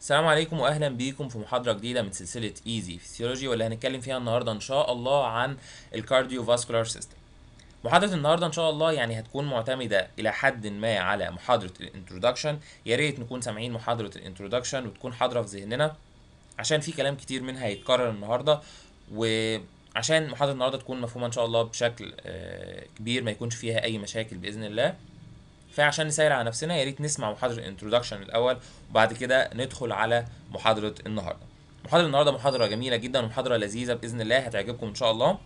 السلام عليكم واهلا بيكم في محاضره جديده من سلسله ايزي فيسيولوجي واللي هنتكلم فيها النهارده ان شاء الله عن الكارديو فاسكولار سيستم محاضره النهارده ان شاء الله يعني هتكون معتمده الى حد ما على محاضره الانترودكشن يا ريت نكون سامعين محاضره الانترودكشن وتكون حاضره في ذهننا عشان في كلام كتير منها هيتكرر النهارده وعشان محاضره النهارده تكون مفهومه ان شاء الله بشكل آه، كبير ما يكونش فيها اي مشاكل باذن الله فعشان نسير على نفسنا يا ريت نسمع محاضره الانترودكشن الاول وبعد كده ندخل على محاضره النهارده محاضره النهارده محاضره جميله جدا ومحاضره لذيذه باذن الله هتعجبكم ان شاء الله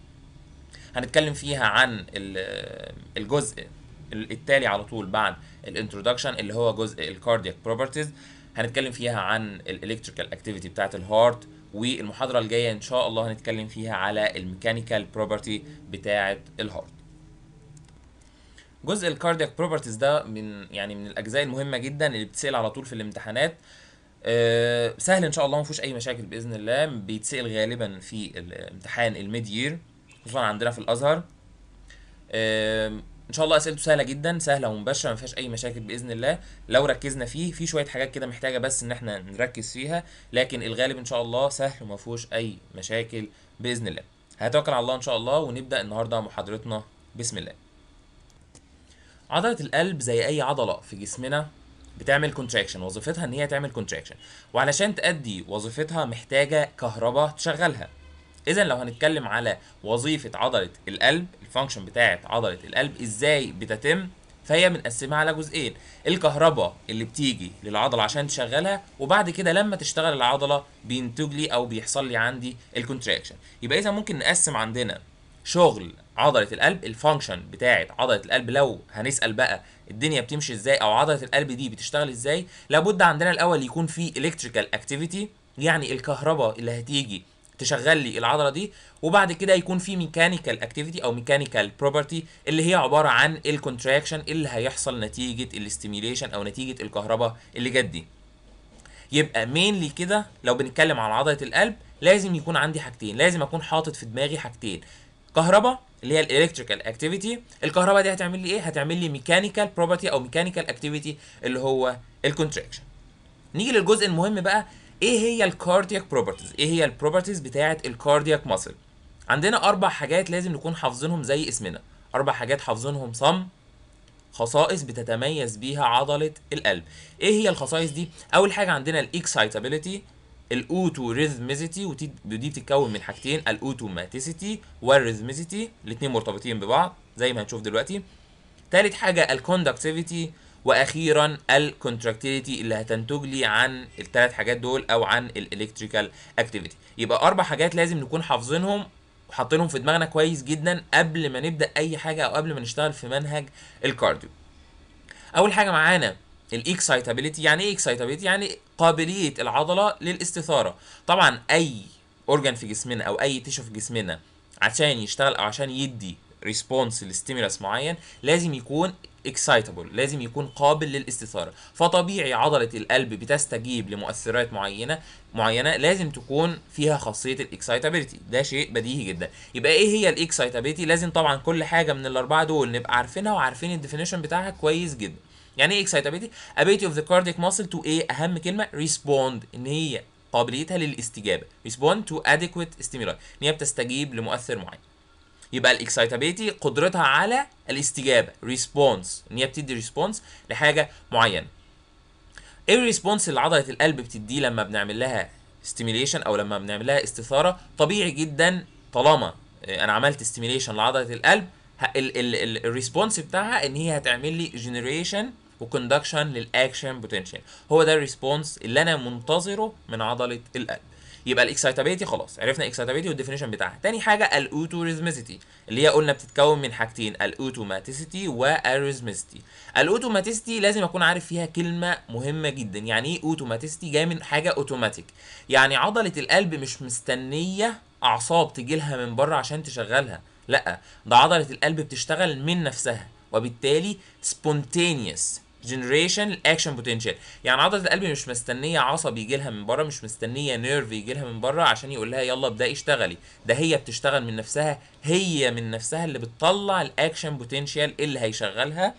هنتكلم فيها عن آه، الجزء التالي على طول بعد الانترودكشن اللي هو جزء الكاردياك بروبرتيز هنتكلم فيها عن الالكتريكال اكتيفيتي بتاعه الهارت والمحاضره الجايه ان شاء الله هنتكلم فيها على الميكانيكال بروبرتي بتاعه الهارت جزء الكاردياك بروبرتيز ده من يعني من الاجزاء المهمه جدا اللي بتسال على طول في الامتحانات أه سهل ان شاء الله ما فيهوش اي مشاكل باذن الله بيتسال غالبا في الامتحان الميد يير خصوصا عندنا في الازهر أه ان شاء الله اسئلته سهله جدا سهله ومباشره ما فيهاش اي مشاكل باذن الله لو ركزنا فيه في شويه حاجات كده محتاجه بس ان احنا نركز فيها لكن الغالب ان شاء الله سهل وما فيهوش اي مشاكل باذن الله هتوكل على الله ان شاء الله ونبدا النهارده محاضرتنا بسم الله عضله القلب زي اي عضله في جسمنا بتعمل كونتراكشن وظيفتها ان هي تعمل كونتراكشن وعلشان تأدي وظيفتها محتاجه كهرباء تشغلها اذا لو هنتكلم على وظيفه عضله القلب الفانكشن بتاعه عضله القلب ازاي بتتم فهي بنقسمها على جزئين الكهرباء اللي بتيجي للعضله عشان تشغلها وبعد كده لما تشتغل العضله بينتج لي او بيحصل لي عندي الكونتراكشن يبقى اذا ممكن نقسم عندنا شغل عضله القلب الفانكشن بتاعه عضله القلب لو هنسال بقى الدنيا بتمشي ازاي او عضله القلب دي بتشتغل ازاي لابد عندنا الاول يكون في الكتريكال اكتيفيتي يعني الكهرباء اللي هتيجي تشغل لي العضله دي وبعد كده يكون في ميكانيكال اكتيفيتي او ميكانيكال بروبرتي اللي هي عباره عن الكونتراكشن اللي هيحصل نتيجه الاستيميليشن او نتيجه الكهرباء اللي جت دي يبقى مينلي كده لو بنتكلم على عضله القلب لازم يكون عندي حاجتين لازم اكون حاطط في دماغي حاجتين كهرباء اللي هي الالكتريكال اكتيفيتي الكهرباء دي هتعمل لي ايه هتعمل لي ميكانيكال بروبرتي او ميكانيكال اكتيفيتي اللي هو الكونتراكشن نيجي للجزء المهم بقى ايه هي الكاردياك بروبرتيز ايه هي البروبرتيز بتاعه الكاردياك ماسل عندنا اربع حاجات لازم نكون حافظينهم زي اسمنا اربع حاجات حافظينهم صم خصائص بتتميز بيها عضله القلب ايه هي الخصائص دي اول حاجه عندنا الاكسايتابيلتي ريزميزيتي ودي بتتكون من حاجتين الاوتوماتيسيتي والريزميزيتي الاثنين مرتبطين ببعض زي ما هنشوف دلوقتي ثالث حاجه الكوندكتيفيتي واخيرا الكونتراكتيليتي اللي هتنتج لي عن الثلاث حاجات دول او عن الالكتريكال اكتيفيتي يبقى اربع حاجات لازم نكون حافظينهم وحاطينهم في دماغنا كويس جدا قبل ما نبدا اي حاجه او قبل ما نشتغل في منهج الكارديو اول حاجه معانا الاكسايتابيليتي يعني ايه اكسايتابيليتي يعني قابليه العضله للاستثاره طبعا اي اورجان في جسمنا او اي تيشو في جسمنا عشان يشتغل او عشان يدي ريسبونس لستيمولس معين لازم يكون اكسايتابل لازم يكون قابل للاستثاره فطبيعي عضله القلب بتستجيب لمؤثرات معينه معينه لازم تكون فيها خاصيه الاكسايتابيلتي ده شيء بديهي جدا يبقى ايه هي الاكسايتابيلتي لازم طبعا كل حاجه من الاربعه دول نبقى عارفينها وعارفين الديفينيشن بتاعها كويس جدا يعني ايه اكسايتابيلتي ابيتي اوف ذا كارديك ماسل تو ايه اهم كلمه ريسبوند ان هي قابليتها للاستجابه ريسبوند تو اديكويت ستيمولاي ان هي بتستجيب لمؤثر معين يبقى الاكسايتابيلتي قدرتها على الاستجابه ريسبونس ان هي بتدي ريسبونس لحاجه معينه ايه الريسبونس اللي عضله القلب بتديه لما بنعمل لها ستيميليشن او لما بنعمل لها استثاره طبيعي جدا طالما انا عملت ستيميليشن لعضله القلب الريسبونس بتاعها ان هي هتعمل لي جنريشن وكوندكشن للاكشن بوتنشال هو ده الريسبونس اللي انا منتظره من عضله القلب يبقى الاكسايتابيلتي خلاص عرفنا الاكسايتابيلتي والديفينيشن بتاعها تاني حاجه الاوتوريزميسيتي اللي هي قلنا بتتكون من حاجتين الاوتوماتيسيتي والاريزميسيتي الاوتوماتيسيتي لازم اكون عارف فيها كلمه مهمه جدا يعني ايه اوتوماتيسيتي جاي من حاجه اوتوماتيك يعني عضله القلب مش مستنيه اعصاب تجي لها من بره عشان تشغلها لا ده عضله القلب بتشتغل من نفسها وبالتالي سبونتينيوس جنريشن الاكشن بوتنشال يعني عضله القلب مش مستنيه عصب يجي لها من بره مش مستنيه نيرف يجي لها من بره عشان يقول لها يلا ابداي اشتغلي ده هي بتشتغل من نفسها هي من نفسها اللي بتطلع الاكشن بوتنشال اللي هيشغلها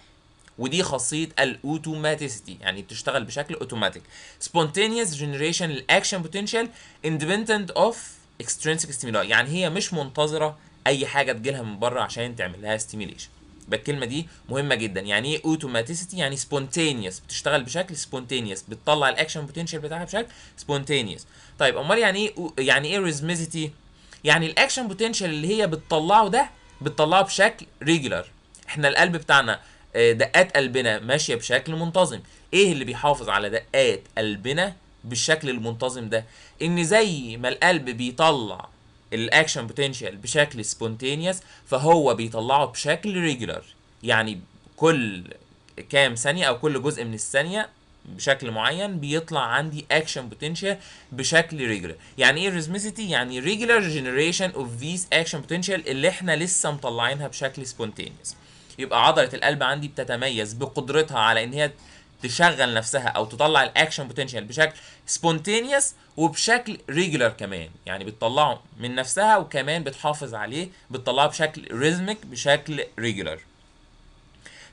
ودي خاصيه الاوتوماتيسيتي يعني بتشتغل بشكل اوتوماتيك سبونتينيوس جنريشن الاكشن بوتنشال اندبندنت اوف extrinsic ستيمولاي يعني هي مش منتظره اي حاجه تجيلها من بره عشان تعمل لها ستيميليشن يبقى الكلمه دي مهمه جدا يعني ايه اوتوماتيسيتي يعني سبونتينيوس بتشتغل بشكل سبونتينيوس بتطلع الاكشن بوتنشال بتاعها بشكل سبونتينيوس طيب امال يعني ايه يعني ايه ريزميزيتي يعني الاكشن بوتنشال اللي هي بتطلعه ده بتطلعه بشكل ريجولار احنا القلب بتاعنا آه، دقات قلبنا ماشيه بشكل منتظم ايه اللي بيحافظ على دقات قلبنا بالشكل المنتظم ده ان زي ما القلب بيطلع الاكشن بوتنشال بشكل سبونتينيوس فهو بيطلعه بشكل ريجولار يعني كل كام ثانيه او كل جزء من الثانيه بشكل معين بيطلع عندي اكشن بوتنشال بشكل ريجولار يعني ايه ريزميسيتي يعني ريجولار جنريشن اوف ذيس اكشن بوتنشال اللي احنا لسه مطلعينها بشكل سبونتينيوس يبقى عضله القلب عندي بتتميز بقدرتها على ان هي تشغل نفسها او تطلع الاكشن بوتنشال بشكل سبونتينيوس وبشكل ريجولار كمان يعني بتطلعه من نفسها وكمان بتحافظ عليه بتطلعه بشكل ريزميك بشكل ريجولار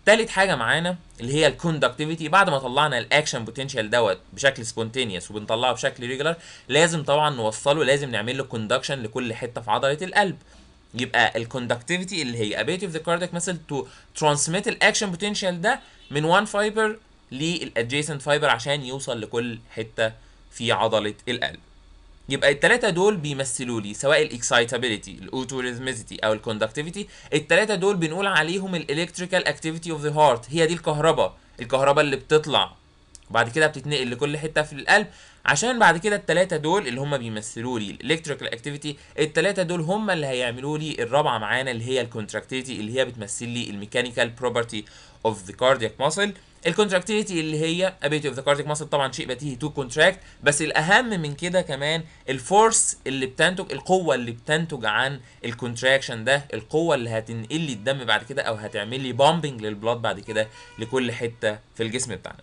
تالت حاجه معانا اللي هي الكوندكتيفيتي بعد ما طلعنا الاكشن بوتنشال دوت بشكل سبونتينيوس وبنطلعه بشكل ريجولار لازم طبعا نوصله لازم نعمل له كوندكشن لكل حته في عضله القلب يبقى الكوندكتيفيتي اللي هي ability of the cardiac muscle to transmit الاكشن potential ده من one fiber للادجيسنت فايبر عشان يوصل لكل حته في عضله القلب يبقى التلاتة دول بيمثلوا لي سواء الاكسايتابيلتي الاوتوريزميزيتي او الكوندكتيفيتي التلاتة دول بنقول عليهم الالكتريكال اكتيفيتي اوف ذا هارت هي دي الكهرباء الكهرباء اللي بتطلع وبعد كده بتتنقل لكل حته في القلب عشان بعد كده التلاتة دول اللي هم بيمثلوا لي الالكتريكال اكتيفيتي التلاتة دول هم اللي هيعملوا لي الرابعه معانا اللي هي الكونتراكتيفيتي اللي هي بتمثل لي الميكانيكال بروبرتي اوف ذا كاردياك ماسل الكونتراكتيليتي اللي هي ابيتي اوف ذا كارديك ماسل طبعا شيء بديهي تو كونتراكت بس الاهم من كده كمان الفورس اللي بتنتج القوه اللي بتنتج عن الكونتراكشن ده القوه اللي هتنقل لي الدم بعد كده او هتعمل لي بامبنج للبلاد بعد كده لكل حته في الجسم بتاعنا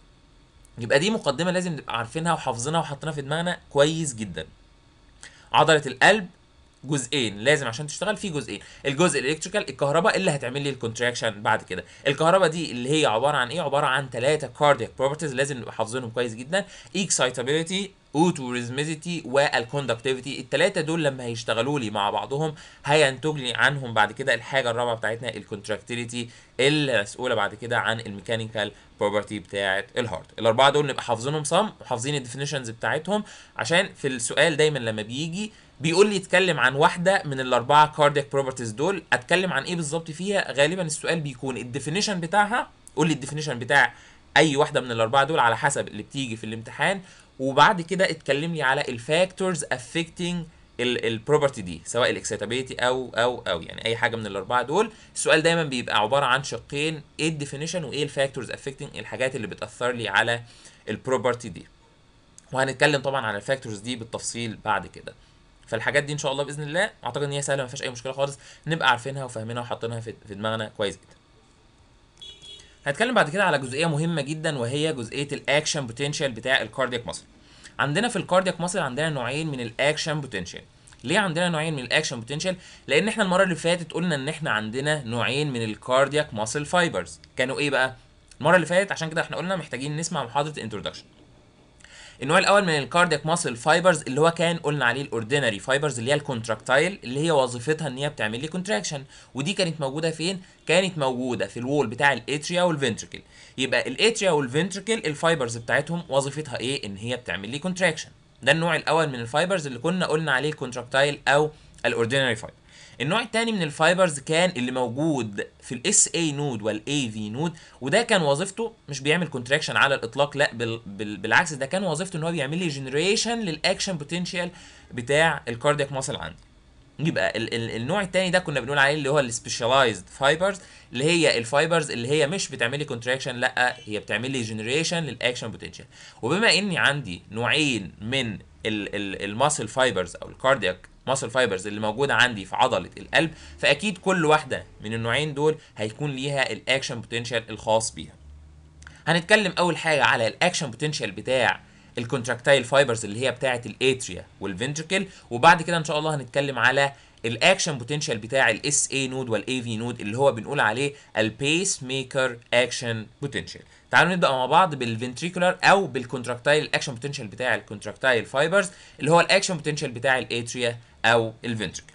يبقى دي مقدمه لازم نبقى عارفينها وحافظينها وحاطينها في دماغنا كويس جدا عضله القلب جزئين لازم عشان تشتغل في جزئين الجزء الالكتريكال الكهرباء اللي هتعمل لي الكونتراكشن بعد كده الكهرباء دي اللي هي عباره عن ايه عباره عن ثلاثه كاردياك بروبرتيز لازم نبقى حافظينهم كويس جدا اكسايتابيلتي اوتوريزميتي والكوندكتيفيتي الثلاثه دول لما هيشتغلوا لي مع بعضهم هينتج لي عنهم بعد كده الحاجه الرابعه بتاعتنا الكونتراكتيليتي المسؤوله بعد كده عن الميكانيكال بروبرتي بتاعه الهارد الاربعه دول نبقى حافظينهم صم وحافظين الديفينيشنز بتاعتهم عشان في السؤال دايما لما بيجي بيقول لي اتكلم عن واحده من الاربعه كاردياك بروبرتيز دول اتكلم عن ايه بالظبط فيها غالبا السؤال بيكون الديفينيشن بتاعها قول لي الديفينيشن بتاع اي واحده من الاربعه دول على حسب اللي بتيجي في الامتحان وبعد كده اتكلم لي على الفاكتورز افكتنج البروبرتي دي سواء الاكسيتابيلتي او او او يعني اي حاجه من الاربعه دول السؤال دايما بيبقى عباره عن شقين ايه الديفينيشن وايه الفاكتورز افكتنج الحاجات اللي بتاثر لي على البروبرتي دي وهنتكلم طبعا عن الفاكتورز دي بالتفصيل بعد كده فالحاجات دي ان شاء الله باذن الله اعتقد ان هي سهله ما فيهاش اي مشكله خالص نبقى عارفينها وفاهمينها وحاطينها في دماغنا كويس جدا هنتكلم بعد كده على جزئيه مهمه جدا وهي جزئيه الاكشن بوتنشال بتاع الكاردياك ماسل عندنا في الكاردياك ماسل عندنا نوعين من الاكشن بوتنشال ليه عندنا نوعين من الاكشن بوتنشال لان احنا المره اللي فاتت قلنا ان احنا عندنا نوعين من الكاردياك ماسل فايبرز كانوا ايه بقى المره اللي فاتت عشان كده احنا قلنا محتاجين نسمع محاضره انترودكشن النوع الاول من الكاردياك ماسل فايبرز اللي هو كان قلنا عليه الاوردينري فايبرز اللي هي الكونتراكتايل اللي هي وظيفتها ان هي بتعمل لي كونتراكشن ودي كانت موجوده فين كانت موجوده في الوول بتاع الاتريا والفنتريكل يبقى الاتريا والفنتريكل الفايبرز بتاعتهم وظيفتها ايه ان هي بتعمل لي كونتراكشن ده النوع الاول من الفايبرز اللي كنا قلنا عليه الكونتراكتايل او الاوردينري فايبر النوع الثاني من الفايبرز كان اللي موجود في الاس اي نود والاي في نود وده كان وظيفته مش بيعمل كونتراكشن على الاطلاق لا بال بال بالعكس ده كان وظيفته ان هو بيعمل لي جنريشن للاكشن بوتنشال بتاع الكاردياك ماسل عندي يبقى ال ال النوع الثاني ده كنا بنقول عليه اللي هو السبيشاليزد فايبرز اللي هي الفايبرز اللي هي مش بتعمل لي كونتراكشن لا هي بتعمل لي جنريشن للاكشن بوتنشال وبما اني عندي نوعين من الماسل فايبرز او الكاردياك ماسل فايبرز اللي موجوده عندي في عضله القلب فاكيد كل واحده من النوعين دول هيكون ليها الاكشن بوتنشال الخاص بيها هنتكلم اول حاجه على الاكشن بوتنشال بتاع الكونتراكتايل فايبرز اللي هي بتاعه الاتريا والفنتركل وبعد كده ان شاء الله هنتكلم على الاكشن بوتنشال بتاع الاس اي نود والاي في نود اللي هو بنقول عليه البيس ميكر اكشن بوتنشال تعالوا نبدا مع بعض بالفنتريكولار او بالكونتراكتايل الاكشن بوتنشال بتاع الكونتراكتايل فايبرز اللي هو الاكشن بوتنشال بتاع الاتريا او الفنتريكل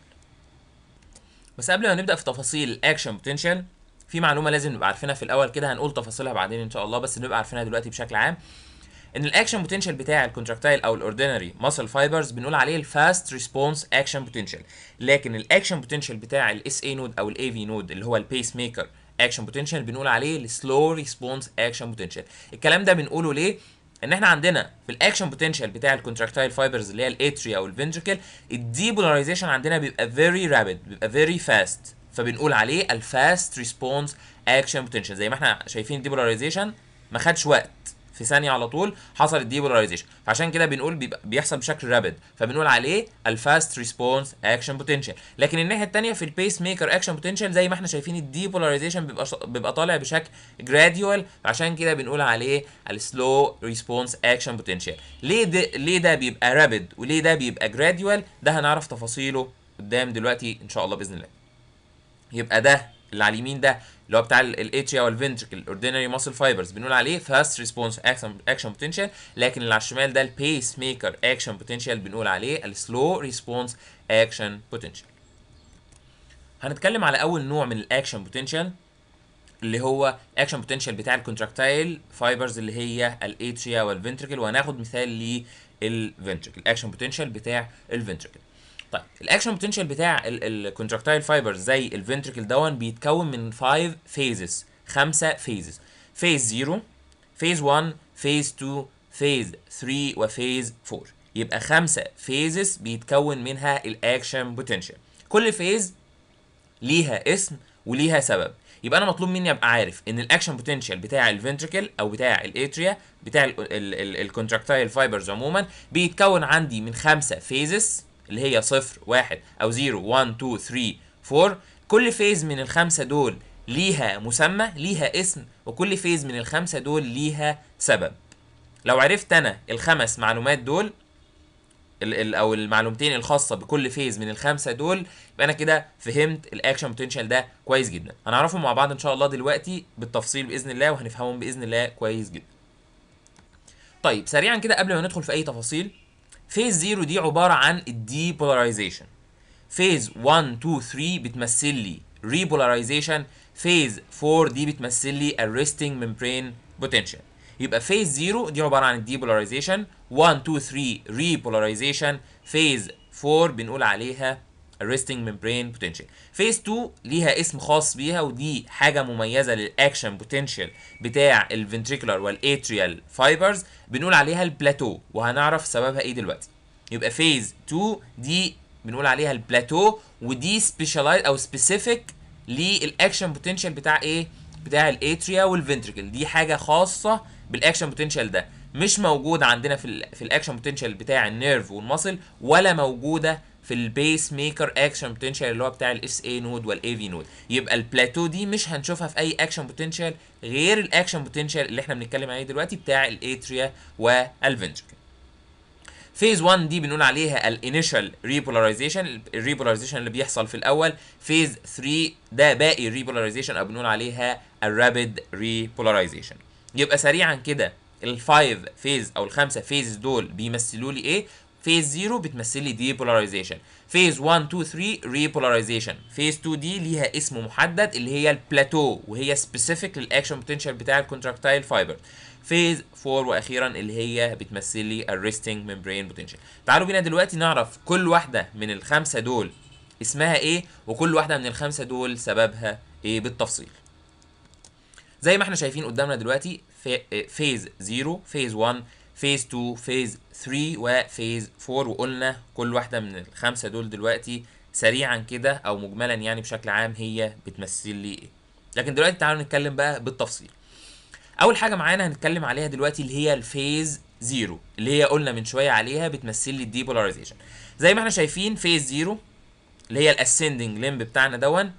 بس قبل ما نبدا في تفاصيل الاكشن بوتنشال في معلومه لازم نبقى عارفينها في الاول كده هنقول تفاصيلها بعدين ان شاء الله بس نبقى عارفينها دلوقتي بشكل عام ان الاكشن بوتنشال بتاع الكونتراكتايل او الاوردينري ماسل فايبرز بنقول عليه الفاست ريسبونس اكشن بوتنشال لكن الاكشن بوتنشال بتاع الاس اي نود او الاي في نود اللي هو البيس ميكر اكشن بوتنشال بنقول عليه السلو ريسبونس اكشن بوتنشال الكلام ده بنقوله ليه ان احنا عندنا في الاكشن بوتنشال بتاع الكونتراكتايل فايبرز اللي هي الاتريا او الفينتريكل الديبولاريزيشن عندنا بيبقى فيري رابيد بيبقى فيري فاست فبنقول عليه الفاست ريسبونس اكشن بوتنشال زي ما احنا شايفين الديبولاريزيشن ما خدش وقت في ثانيه على طول حصلت ديبولاريزيشن فعشان كده بنقول بيحصل بشكل رابد فبنقول عليه الفاست ريسبونس اكشن بوتنشال لكن الناحيه الثانيه في البيس ميكر اكشن بوتنشال زي ما احنا شايفين الديبولاريزيشن بيبقى بيبقى طالع بشكل جراديوال فعشان كده بنقول عليه السلو ريسبونس اكشن بوتنشال ليه ده ليه ده بيبقى رابد وليه ده بيبقى جراديوال ده هنعرف تفاصيله قدام دلوقتي ان شاء الله باذن الله يبقى ده اللي على اليمين ده اللي هو بتاع الاتريا والفنتركل اوردينري ماسل فايبرز بنقول عليه فاست ريسبونس اكشن بوتنشال لكن اللي على الشمال ده البيس ميكر اكشن بوتنشال بنقول عليه السلو ريسبونس اكشن بوتنشال هنتكلم على اول نوع من الاكشن بوتنشال اللي هو اكشن بوتنشال بتاع الكونتراكتايل فايبرز اللي هي الاتريا والفنتركل وهناخد مثال للفنتركل اكشن بوتنشال بتاع الفنتركل طيب الاكشن بوتنشال بتاع الكونتراكتايل فايبرز زي الفنتركل دون بيتكون من 5 فيزز خمسه فيزز فيز 0 فيز 1 فيز 2 فيز 3 وفيز 4 يبقى خمسه فيزز بيتكون منها الاكشن بوتنشال كل فيز ليها اسم وليها سبب يبقى انا مطلوب مني ابقى عارف ان الاكشن بوتنشال بتاع الفنتركل او بتاع الاتريا بتاع الكونتراكتايل فايبرز عموما بيتكون عندي من خمسه فيزز اللي هي صفر واحد او زيرو 1 2 3 4 كل فيز من الخمسه دول ليها مسمى ليها اسم وكل فيز من الخمسه دول ليها سبب لو عرفت انا الخمس معلومات دول او المعلومتين الخاصه بكل فيز من الخمسه دول يبقى انا كده فهمت الاكشن بوتنشال ده كويس جدا هنعرفهم مع بعض ان شاء الله دلوقتي بالتفصيل باذن الله وهنفهمهم باذن الله كويس جدا طيب سريعا كده قبل ما ندخل في اي تفاصيل فيز 0 دي عباره عن الدي بولاريزيشن فيز 1 2 3 بتمثل لي ريبولاريزيشن فيز 4 دي بتمثل لي الريستنج membrane بوتنشال يبقى فيز 0 دي عباره عن الدي بولاريزيشن 1 2 3 ريبولاريزيشن فيز 4 بنقول عليها arresting membrane potential فيز 2 ليها اسم خاص بيها ودي حاجه مميزه للاكشن بوتنشال بتاع الفنتريكولار والاتريال فايبرز بنقول عليها البلاتو وهنعرف سببها ايه دلوقتي يبقى فيز 2 دي بنقول عليها البلاتو ودي سبيشالايز او سبيسيفيك للاكشن بوتنشال بتاع ايه بتاع الاتريا والفنتريكل دي حاجه خاصه بالاكشن بوتنشال ده مش موجود عندنا في في الاكشن بوتنشال بتاع النيرف والمصل ولا موجوده في البيس ميكر اكشن بوتنشال اللي هو بتاع الاس اي نود والاي في نود يبقى البلاتو دي مش هنشوفها في اي اكشن بوتنشال غير الاكشن بوتنشال اللي احنا بنتكلم عليه دلوقتي بتاع الاتريا والفنتركل فيز 1 دي بنقول عليها الانيشال ريبولاريزيشن الريبولاريزيشن اللي بيحصل في الاول فيز 3 ده باقي الريبولاريزيشن او بنقول عليها الرابيد ريبولاريزيشن يبقى سريعا كده الفايف فيز او الخمسه فيز دول بيمثلوا لي ايه فيز 0 بتمثل لي دي بولاريزيشن فيز 1 2 3 ري بولاريزيشن فيز 2 دي ليها اسم محدد اللي هي البلاتو وهي سبيسيفيك للاكشن بوتنشال بتاع الكونتراكتايل فايبر فيز 4 واخيرا اللي هي بتمثل لي الريستنج ميمبرين بوتنشال تعالوا بينا دلوقتي نعرف كل واحده من الخمسه دول اسمها ايه وكل واحده من الخمسه دول سببها ايه بالتفصيل زي ما احنا شايفين قدامنا دلوقتي فيز 0 فيز 1 فيز 2 فيز 3 وفيز 4 وقلنا كل واحده من الخمسه دول دلوقتي سريعا كده او مجملا يعني بشكل عام هي بتمثل لي ايه لكن دلوقتي تعالوا نتكلم بقى بالتفصيل اول حاجه معانا هنتكلم عليها دلوقتي اللي هي الفيز 0 اللي هي قلنا من شويه عليها بتمثل لي الديبولاريزيشن زي ما احنا شايفين فيز 0 اللي هي الاسندنج لمب بتاعنا دون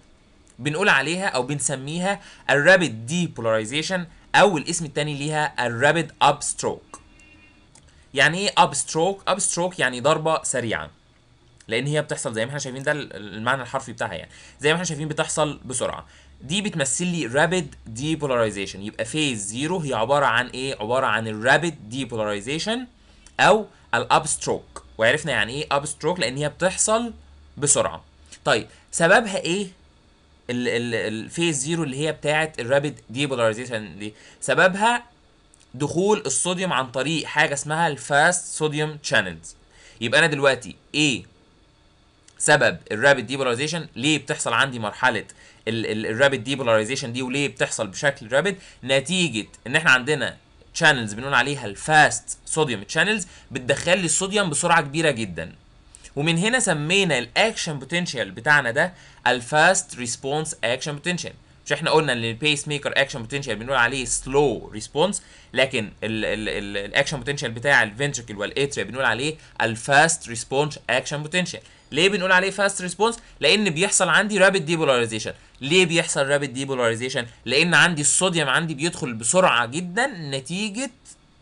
بنقول عليها او بنسميها الرابيد ديبولاريزيشن او الاسم التاني ليها الرابيد اب ستروك يعني ايه اب ستروك اب ستروك يعني ضربه سريعه لان هي بتحصل زي ما احنا شايفين ده المعنى الحرفي بتاعها يعني زي ما احنا شايفين بتحصل بسرعه دي بتمثل لي رابيد ديبولاريزيشن يبقى فيز زيرو هي عباره عن ايه عباره عن الرابيد ديبولاريزيشن او الاب ستروك وعرفنا يعني ايه اب ستروك لان هي بتحصل بسرعه طيب سببها ايه الفيز زيرو اللي هي بتاعه الرابيد ديبولاريزيشن دي سببها دخول الصوديوم عن طريق حاجه اسمها الفاست صوديوم شانلز يبقى انا دلوقتي ايه سبب الرابيد ديبولاريزيشن ليه بتحصل عندي مرحله الرابيد ديبولاريزيشن دي وليه بتحصل بشكل رابيد نتيجه ان احنا عندنا شانلز بنقول عليها الفاست صوديوم شانلز بتدخل لي الصوديوم بسرعه كبيره جدا ومن هنا سمينا الاكشن بوتنشال بتاعنا ده الفاست ريسبونس اكشن بوتنشال مش احنا قلنا ان البيس ميكر اكشن بوتنشال بنقول عليه سلو ريسبونس لكن الاكشن بوتنشال بتاع الفنتركل والاتريا بنقول عليه الفاست ريسبونس اكشن بوتنشال ليه بنقول عليه فاست ريسبونس لان بيحصل عندي رابيد ديبولاريزيشن ليه بيحصل رابيد ديبولاريزيشن لان عندي الصوديوم عندي بيدخل بسرعه جدا نتيجه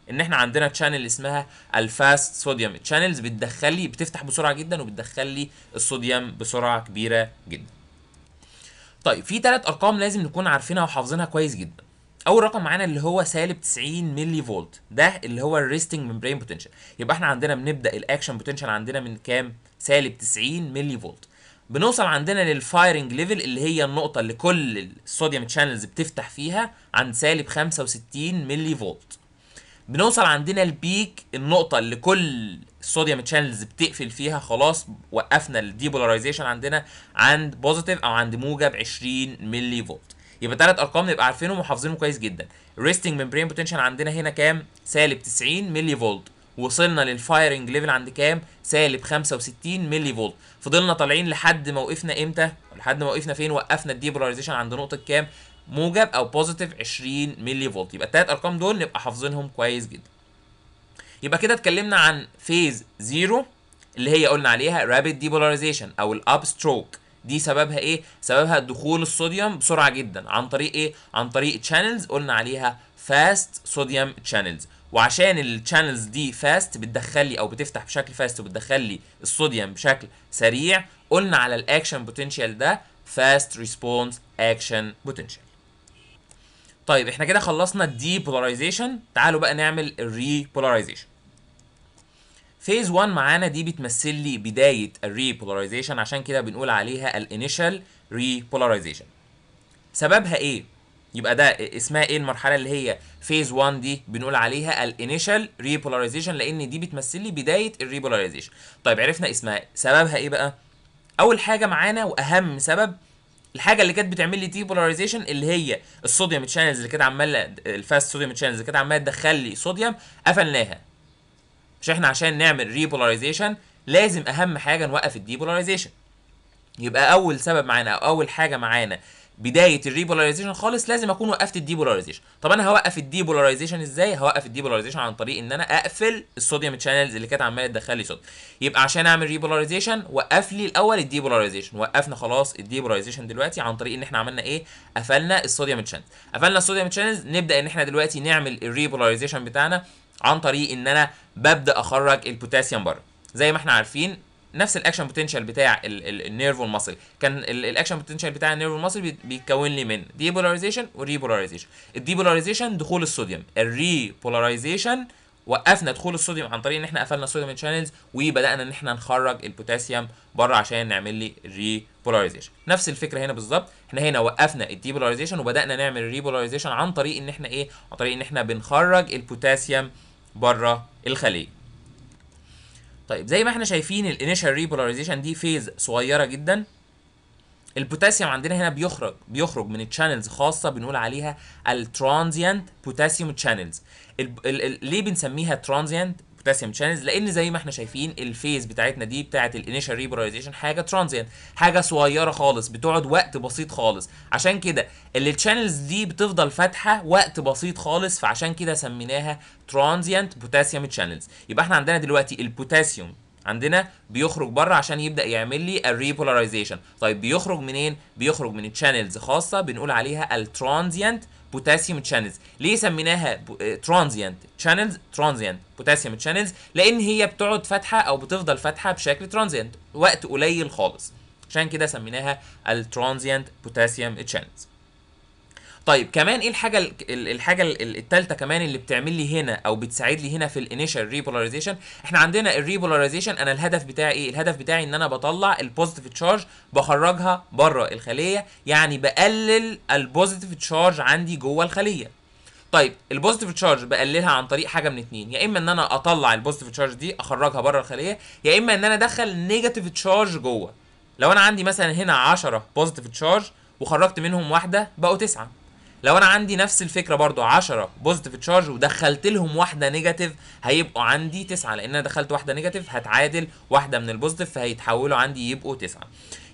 ان احنا عندنا تشانل اسمها الفاست صوديوم تشانلز بتدخل لي بتفتح بسرعه جدا وبتدخل لي الصوديوم بسرعه كبيره جدا طيب في ثلاث ارقام لازم نكون عارفينها وحافظينها كويس جدا اول رقم معانا اللي هو سالب 90 ملي فولت ده اللي هو الريستنج ممبرين بوتنشال يبقى احنا عندنا بنبدا الاكشن بوتنشال عندنا من كام سالب 90 ملي فولت بنوصل عندنا للفايرنج ليفل اللي هي النقطه اللي كل الصوديوم تشانلز بتفتح فيها عند سالب 65 ملي فولت بنوصل عندنا البيك النقطه اللي كل الصوديوم تشانلز بتقفل فيها خلاص وقفنا الديبولاريزيشن عندنا عند بوزيتيف او عند موجب 20 ملي فولت يبقى تلات ارقام نبقى عارفينهم وحافظينهم كويس جدا ريستنج ممبرين بوتنشال عندنا هنا كام سالب 90 ملي فولت وصلنا للفايرنج ليفل عند كام سالب 65 ملي فولت فضلنا طالعين لحد ما وقفنا امتى لحد ما وقفنا فين وقفنا الديبولاريزيشن عند نقطه كام موجب او بوزيتيف 20 ملي فولت يبقى الثلاث ارقام دول نبقى حافظينهم كويس جدا يبقى كده اتكلمنا عن فيز 0 اللي هي قلنا عليها رابيد ديبولاريزيشن او الاب ستروك دي سببها ايه سببها دخول الصوديوم بسرعه جدا عن طريق ايه عن طريق تشانلز قلنا عليها فاست صوديوم تشانلز وعشان التشانلز دي فاست بتدخل لي او بتفتح بشكل فاست وبتدخل لي الصوديوم بشكل سريع قلنا على الاكشن بوتنشال ده فاست ريسبونس اكشن بوتنشال طيب احنا كده خلصنا الدي بولاريزيشن تعالوا بقى نعمل الري بولاريزيشن فيز 1 معانا دي بتمثل لي بدايه الري بولاريزيشن عشان كده بنقول عليها الانيشال ري بولاريزيشن سببها ايه يبقى ده اسمها ايه المرحله اللي هي فيز 1 دي بنقول عليها الانيشال ري بولاريزيشن لان دي بتمثل لي بدايه الري بولاريزيشن طيب عرفنا اسمها إيه. سببها ايه بقى اول حاجه معانا واهم سبب الحاجه اللي كانت بتعمل لي دي بولاريزيشن اللي هي الصوديوم تشانلز اللي كانت عماله الفاست صوديوم تشانلز اللي كانت عماله تدخل لي صوديوم قفلناها مش احنا عشان نعمل ريبولاريزيشن لازم اهم حاجه نوقف الديبولاريزيشن يبقى اول سبب معانا او اول حاجه معانا بدايه الريبولاريزيشن خالص لازم اكون وقفت الديبولاريزيشن طب انا هوقف الديبولاريزيشن ازاي هوقف الديبولاريزيشن عن طريق ان انا اقفل الصوديوم تشانلز اللي كانت عماله تدخل لي صوديوم يبقى عشان اعمل ريبولاريزيشن وقف لي الاول الديبولاريزيشن وقفنا خلاص الديبولاريزيشن دلوقتي عن طريق ان احنا عملنا ايه قفلنا الصوديوم شانل قفلنا الصوديوم تشانلز نبدا ان احنا دلوقتي نعمل الريبولاريزيشن بتاعنا عن طريق ان انا ببدا اخرج البوتاسيوم بره زي ما احنا عارفين نفس الاكشن بوتنشال بتاع النيرف والمصل كان الاكشن بوتنشال بتاع النيرف والمصل بيتكون لي من ديبولاريزيشن وريبولاريزيشن الديبولاريزيشن دخول الصوديوم الريبولاريزيشن وقفنا دخول الصوديوم عن طريق ان احنا قفلنا الصوديوم شانلز وبدانا ان احنا نخرج البوتاسيوم بره عشان نعمل لي ريبولاريزيشن نفس الفكره هنا بالظبط احنا هنا وقفنا الديبولاريزيشن وبدانا نعمل ريبولاريزيشن عن طريق ان احنا ايه عن طريق ان احنا بنخرج البوتاسيوم بره الخليه طيب زي ما احنا شايفين الانيشال ريبولاريزيشن دي فيز صغيره جدا البوتاسيوم عندنا هنا بيخرج بيخرج من تشانلز خاصه بنقول عليها الترانزيانت بوتاسيوم تشانلز ليه بنسميها ترانزيانت بوتاسيوم شانلز لان زي ما احنا شايفين الفيز بتاعتنا دي بتاعه الانيشال ريبرايزيشن حاجه ترانزيانت حاجه صغيره خالص بتقعد وقت بسيط خالص عشان كده اللي الشانلز دي بتفضل فاتحه وقت بسيط خالص فعشان كده سميناها ترانزيانت بوتاسيوم شانلز يبقى احنا عندنا دلوقتي البوتاسيوم عندنا بيخرج بره عشان يبدا يعمل لي الريبولاريزيشن طيب بيخرج منين بيخرج من تشانلز خاصه بنقول عليها الترانزيانت بوتاسيوم تشانلز ليه سميناها ترانزيانت تشانلز ترانزيانت بوتاسيوم تشانلز لان هي بتقعد فاتحه او بتفضل فاتحه بشكل ترانزيانت وقت قليل خالص عشان كده سميناها الترانزيانت بوتاسيوم تشانلز طيب كمان ايه الحاجه الحاجه الثالثه كمان اللي بتعمل لي هنا او بتساعد لي هنا في الانيشال ريبولاريزيشن احنا عندنا الريبولاريزيشن انا الهدف بتاعي ايه الهدف بتاعي ان انا بطلع البوزيتيف تشارج بخرجها بره الخليه يعني بقلل البوزيتيف تشارج عندي جوه الخليه طيب البوزيتيف تشارج بقللها عن طريق حاجه من اتنين يا اما ان انا اطلع البوزيتيف تشارج دي اخرجها بره الخليه يا اما ان انا ادخل نيجاتيف تشارج جوه لو انا عندي مثلا هنا 10 بوزيتيف تشارج وخرجت منهم واحده بقوا تسعه لو انا عندي نفس الفكره برضو 10 بوزيتيف تشارج ودخلت لهم واحده نيجاتيف هيبقوا عندي 9 لان انا دخلت واحده نيجاتيف هتعادل واحده من البوزيتيف فهيتحولوا عندي يبقوا 9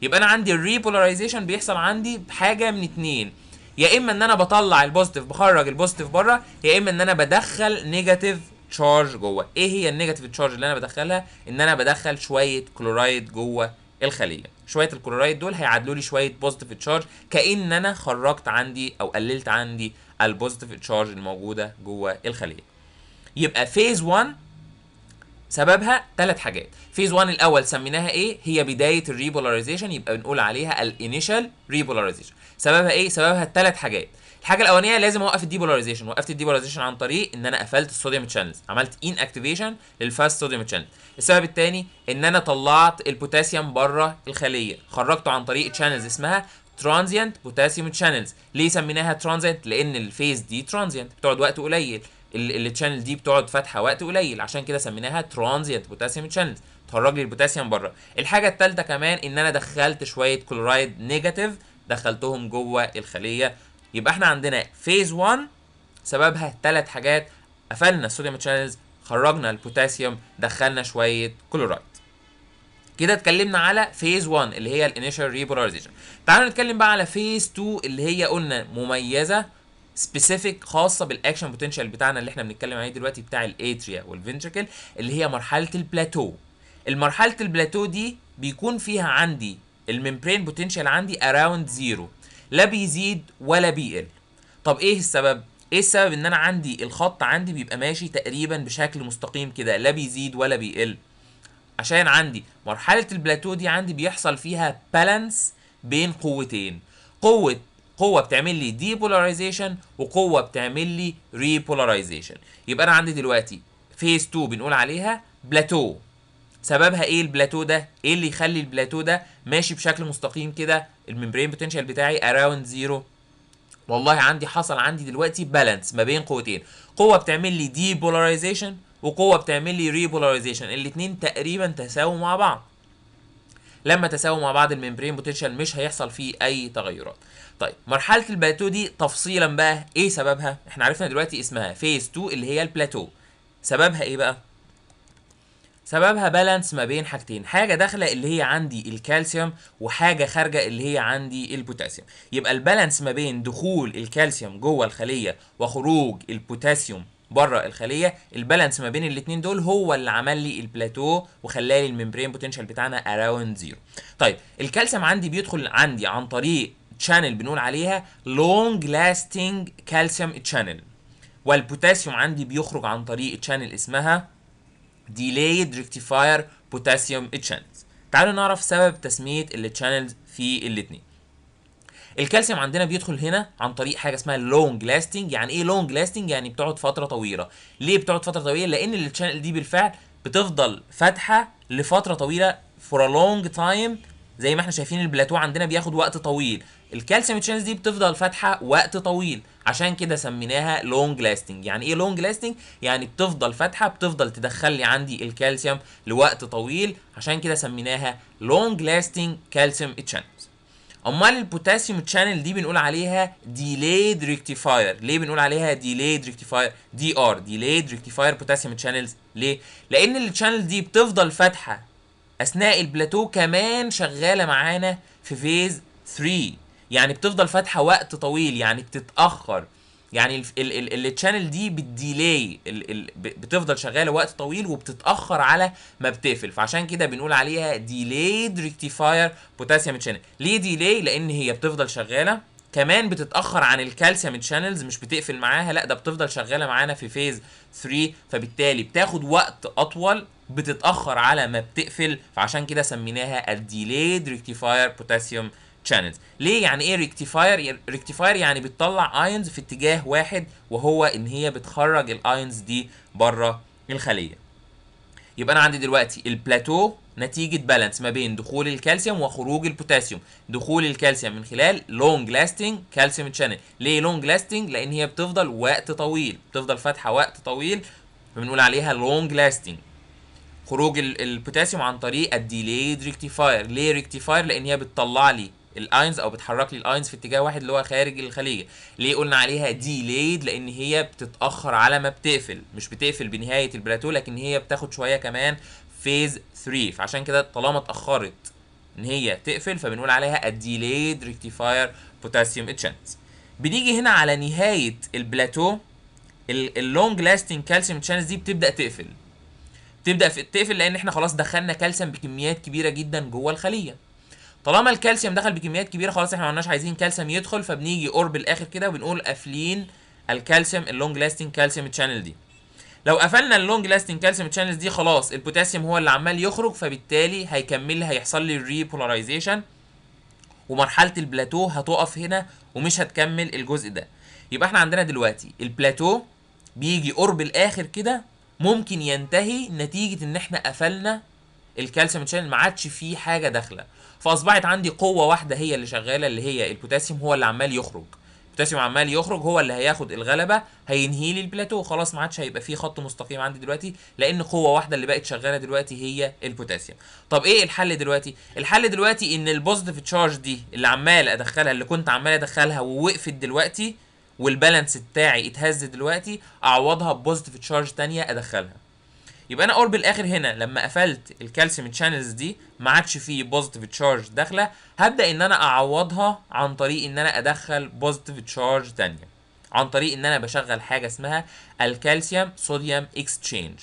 يبقى انا عندي الريبولاريزيشن بيحصل عندي بحاجه من اتنين يا اما ان انا بطلع البوزيتيف بخرج البوزيتيف بره يا اما ان انا بدخل نيجاتيف تشارج جوه ايه هي النيجاتيف تشارج اللي انا بدخلها ان انا بدخل شويه كلورايد جوه الخليه شويه الكلورايد دول هيعدلوا لي شويه بوزيتيف تشارج كان انا خرجت عندي او قللت عندي البوزيتيف تشارج الموجوده جوه الخليه يبقى فيز 1 سببها ثلاث حاجات فيز 1 الاول سميناها ايه هي بدايه الريبولاريزيشن يبقى بنقول عليها الانيشال ريبولاريزيشن سببها ايه سببها ثلاث حاجات الحاجه الاولانيه لازم اوقف الديبولاريزيشن وقفت الديبولاريزيشن عن طريق ان انا قفلت الصوديوم تشانلز عملت ان اكتيفيشن للفاست صوديوم تشانل السبب الثاني ان انا طلعت البوتاسيوم بره الخليه خرجته عن طريق تشانلز اسمها ترانزيانت بوتاسيوم تشانلز ليه سميناها ترانزيانت لان الفيز دي ترانزيانت بتقعد وقت قليل التشانل دي بتقعد فاتحه وقت قليل عشان كده سميناها ترانزيانت بوتاسيوم تشانلز تخرج لي البوتاسيوم بره الحاجه الثالثه كمان ان انا دخلت شويه كلورايد نيجاتيف دخلتهم جوه الخليه يبقى احنا عندنا فيز 1 سببها ثلاث حاجات قفلنا الصوديوم شانلز خرجنا البوتاسيوم دخلنا شويه كلورايد كده اتكلمنا على فيز 1 اللي هي الانيشال ريبولاريزيشن تعالوا نتكلم بقى على فيز 2 اللي هي قلنا مميزه سبيسيفيك خاصه بالاكشن بوتنشال بتاعنا اللي احنا بنتكلم عليه دلوقتي بتاع الاتريا والفنتركل اللي هي مرحله البلاتو المرحله البلاتو دي بيكون فيها عندي الممبرين بوتنشال عندي اراوند زيرو لا بيزيد ولا بيقل طب ايه السبب ايه السبب ان انا عندي الخط عندي بيبقى ماشي تقريبا بشكل مستقيم كده لا بيزيد ولا بيقل عشان عندي مرحله البلاتو دي عندي بيحصل فيها بالانس بين قوتين قوه قوه بتعمل لي دي بولاريزيشن وقوه بتعمل لي ريبولاريزيشن يبقى انا عندي دلوقتي فيز 2 بنقول عليها بلاتو سببها ايه البلاتو ده ايه اللي يخلي البلاتو ده ماشي بشكل مستقيم كده الممبرين بوتنشال بتاعي اراوند زيرو والله عندي حصل عندي دلوقتي بالانس ما بين قوتين قوه بتعمل لي دي بولاريزيشن وقوه بتعمل لي ري بولاريزيشن الاثنين تقريبا تساووا مع بعض لما تساووا مع بعض الممبرين بوتنشال مش هيحصل فيه اي تغيرات طيب مرحله البلاتو دي تفصيلا بقى ايه سببها احنا عرفنا دلوقتي اسمها فيز 2 اللي هي البلاتو سببها ايه بقى سببها بالانس ما بين حاجتين حاجه داخله اللي هي عندي الكالسيوم وحاجه خارجه اللي هي عندي البوتاسيوم يبقى البالانس ما بين دخول الكالسيوم جوه الخليه وخروج البوتاسيوم بره الخليه البالانس ما بين الاثنين دول هو اللي عمل لي البلاتو وخلى لي الممبرين بوتنشال بتاعنا اراوند زيرو طيب الكالسيوم عندي بيدخل عندي عن طريق تشانل بنقول عليها لونج لاستنج كالسيوم تشانل والبوتاسيوم عندي بيخرج عن طريق تشانل اسمها Delayed Rectifier Potassium Channels تعالوا نعرف سبب تسمية التشانلز في الاتنين الكالسيوم عندنا بيدخل هنا عن طريق حاجه اسمها لونج لاستنج يعني ايه لونج لاستنج يعني بتقعد فتره طويله ليه بتقعد فتره طويله لان الشانل دي بالفعل بتفضل فاتحه لفتره طويله فور ا لونج تايم زي ما احنا شايفين البلاتو عندنا بياخد وقت طويل الكالسيوم تشينز دي بتفضل فاتحه وقت طويل عشان كده سميناها لونج لاستنج يعني ايه لونج لاستنج يعني بتفضل فاتحه بتفضل تدخل لي عندي الكالسيوم لوقت طويل عشان كده سميناها لونج لاستنج كالسيوم تشانلز امال البوتاسيوم تشانل دي بنقول عليها ديليد ريكتيفاير ليه بنقول عليها ديليد ريكتيفاير دي ار ديليد ريكتيفاير بوتاسيوم تشانلز ليه لان التشانل دي بتفضل فاتحه اثناء البلاتو كمان شغاله معانا في فيز 3 يعني بتفضل فاتحه وقت طويل يعني بتتاخر يعني التشانل دي بالديلي بتفضل شغاله وقت طويل وبتتاخر على ما بتقفل فعشان كده بنقول عليها ديليد ريكتيفاير بوتاسيوم تشانل ليه ديلي لان هي بتفضل شغاله كمان بتتاخر عن الكالسيوم تشانلز مش بتقفل معاها لا ده بتفضل شغاله معانا في فيز 3 فبالتالي بتاخد وقت اطول بتتاخر على ما بتقفل فعشان كده سميناها الديليد ريكتيفاير بوتاسيوم channels ليه يعني ايه ريكتيفاير ريكتيفاير يعني بتطلع ايونز في اتجاه واحد وهو ان هي بتخرج الايونز دي بره الخليه يبقى انا عندي دلوقتي البلاتو نتيجه بالانس ما بين دخول الكالسيوم وخروج البوتاسيوم دخول الكالسيوم من خلال لونج لاستنج كالسيوم شانل ليه لونج لاستنج لان هي بتفضل وقت طويل بتفضل فاتحه وقت طويل فبنقول عليها لونج لاستنج خروج البوتاسيوم عن طريق الديليد ريكتيفاير ليه ريكتيفاير لان هي بتطلع لي الاينز او بتحرك لي الاينز في اتجاه واحد اللي هو خارج الخليه ليه قلنا عليها ديليد لان هي بتتاخر على ما بتقفل مش بتقفل بنهايه البلاتو لكن هي بتاخد شويه كمان فيز 3 فعشان كده طالما اتاخرت ان هي تقفل فبنقول عليها الديليد ريكتيفاير بوتاسيوم اتشنت بنيجي هنا على نهايه البلاتو اللونج لاستنج كالسيوم تشانس دي بتبدا تقفل بتبدا تقفل لان احنا خلاص دخلنا كالسيوم بكميات كبيره جدا جوه الخليه طالما الكالسيوم دخل بكميات كبيره خلاص احنا ما قلناش عايزين كالسيوم يدخل فبنيجي قرب الاخر كده وبنقول قافلين الكالسيوم اللونج لاستنج كالسيوم تشانل دي لو قفلنا اللونج لاستنج كالسيوم تشانلز دي خلاص البوتاسيوم هو اللي عمال يخرج فبالتالي هيكمل لي هيحصل لي الريبولاريزيشن ومرحله البلاتو هتقف هنا ومش هتكمل الجزء ده يبقى احنا عندنا دلوقتي البلاتو بيجي قرب الاخر كده ممكن ينتهي نتيجه ان احنا قفلنا الكالسيوم تشانل ما عادش فيه حاجه داخله فاصبحت عندي قوه واحده هي اللي شغاله اللي هي البوتاسيوم هو اللي عمال يخرج البوتاسيوم عمال يخرج هو اللي هياخد الغلبه هينهي لي البلاتو خلاص ما عادش هيبقى في خط مستقيم عندي دلوقتي لان قوه واحده اللي بقت شغاله دلوقتي هي البوتاسيوم طب ايه الحل دلوقتي الحل دلوقتي ان البوزيتيف تشارج دي اللي عمال ادخلها اللي كنت عمال ادخلها ووقفت دلوقتي والبالانس بتاعي اتهز دلوقتي اعوضها ببوزيتيف تشارج ثانيه ادخلها يبقى انا اقول بالاخر هنا لما قفلت الكالسيوم تشانلز دي ما عادش فيه بوزيتيف تشارج داخله هبدا ان انا اعوضها عن طريق ان انا ادخل بوزيتيف تشارج ثانيه عن طريق ان انا بشغل حاجه اسمها الكالسيوم صوديوم اكستشينج